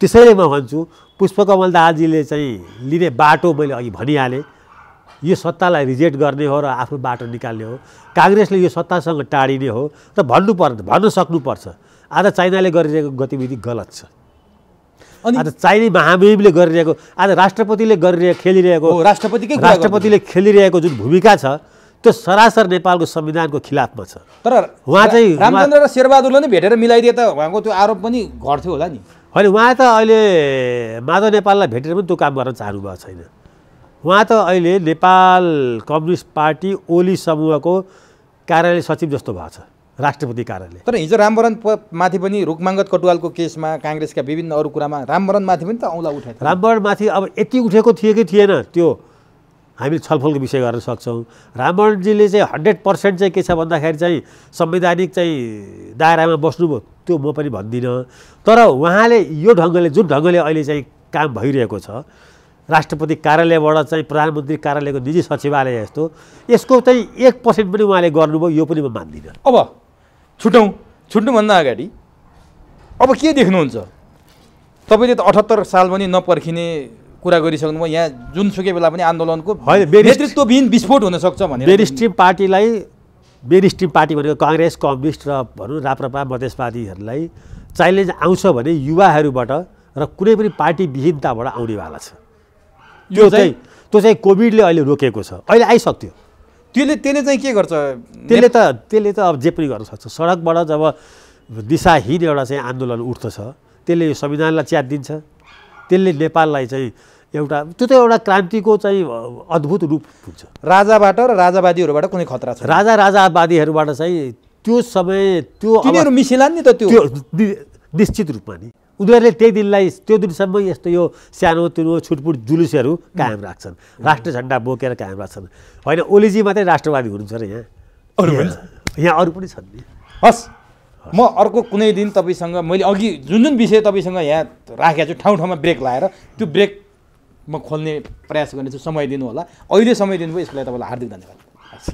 त्यसैले म भन्छु पुष्पकमल दाहालजीले चाहिँ लिने बाटो मैले अघि भनिहालेँ यो सत्तालाई रिजेक्ट गर्ने हो र आफ्नो बाटो निकाल्ने हो काङ्ग्रेसले यो सत्तासँग टाढिने हो र भन्नु पर् भन्न सक्नुपर्छ आज चाइनाले गरिरहेको गतिविधि गलत छ अनि आज चाइनी महामहिमले गरिरहेको आज राष्ट्रपतिले गरिरहेको खेलिरहेको राष्ट्रपतिकै राष्ट्रपतिले खेलिरहेको जुन भूमिका छ त्यो सरासर नेपालको संविधानको खिलाफमा छ तर उहाँ चाहिँ रामचन्द्र र शेरबहादुरले नै भेटेर मिलाइदिए त उहाँको त्यो आरोप पनि घट्थ्यो होला नि होइन उहाँ त अहिले माधव नेपाललाई भेटेर पनि त्यो काम गर्न चाहनु भएको छैन उहाँ त अहिले नेपाल कम्युनिस्ट पार्टी ओली समूहको कार्यालय सचिव जस्तो भएको छ राष्ट्रपति कार्यालय तर हिजो रामवरण माथि पनि रुखमाङ्गत कटुवालको केसमा काङ्ग्रेसका विभिन्न अरू कुरामा रामवरणमाथि पनि त औँला उठाएको रामवरणमाथि अब यति उठेको थिए कि थिएन त्यो हामीले छलफलको विषय गर्न सक्छौँ रामणजीले चाहिँ हन्ड्रेड पर्सेन्ट चाहिँ के छ भन्दाखेरि चाहिँ संवैधानिक चाहिँ दायरामा बस्नुभयो त्यो म पनि भन्दिनँ तर उहाँले यो ढङ्गले जुन ढङ्गले अहिले चाहिँ काम भइरहेको छ राष्ट्रपति कार्यालयबाट चाहिँ प्रधानमन्त्री कार्यालयको निजी सचिवालय यस्तो यसको चाहिँ एक पर्सेन्ट पनि उहाँले गर्नुभयो यो पनि म मान्दिनँ अब छुटौँ छुट्नुभन्दा अगाडि अब के देख्नुहुन्छ तपाईँले त अठहत्तर साल पनि नपर्खिने कुरा गरिसक्नु भयो यहाँ जुनसुकै बेला पनि आन्दोलनको नेतृत्वविहीन विस्फोट हुनसक्छ भने बेरिस्ट्री पार्टीलाई बेरिस्ट्री पार्टी भनेको कङ्ग्रेस कम्युनिस्ट रहरू राप्रपा मधेसवादीहरूलाई च्यालेन्ज आउँछ भने युवाहरूबाट र कुनै पनि पार्टी विहीनताबाट आउनेवाला छ यो चाहिँ त्यो चाहिँ कोभिडले अहिले रोकेको छ अहिले आइसक्थ्यो त्यसले त्यसले चाहिँ के गर्छ त्यसले त त्यसले त अब जे पनि गर्न सक्छ सडकबाट जब दिशाहीन एउटा चाहिँ आन्दोलन उठ्दछ त्यसले यो संविधानलाई दिन्छ त्यसले नेपाललाई चाहिँ एउटा त्यो त एउटा क्रान्तिको चाहिँ अद्भुत रूप हुन्छ राजाबाट र राजावादीहरूबाट कुनै खतरा छ राजा राजावादीहरूबाट चाहिँ त्यो समय त्यो मिसिला नि त त्यो निश्चित रूपमा नि उनीहरूले त्यही दिनलाई त्यो दिनसम्म यस्तो यो सानोतिनो छुटपुट जुलुसहरू कायम राख्छन् राष्ट्र झन्डा बोकेर कायम राख्छन् होइन ओलीजी मात्रै राष्ट्रवादी हुनुहुन्छ र यहाँ अरू यहाँ अरू पनि छन् नि हस् म अर्को कुनै दिन तपाईँसँग मैले अघि जुन जुन विषय तपाईँसँग यहाँ राखेको छु ठाउँ ठाउँमा ब्रेक लाएर त्यो ब्रेक म खोल्ने प्रयास गर्नेछु समय दिनु होला अहिले समय दिनुभयो यसको लागि तपाईँलाई हार्दिक धन्यवाद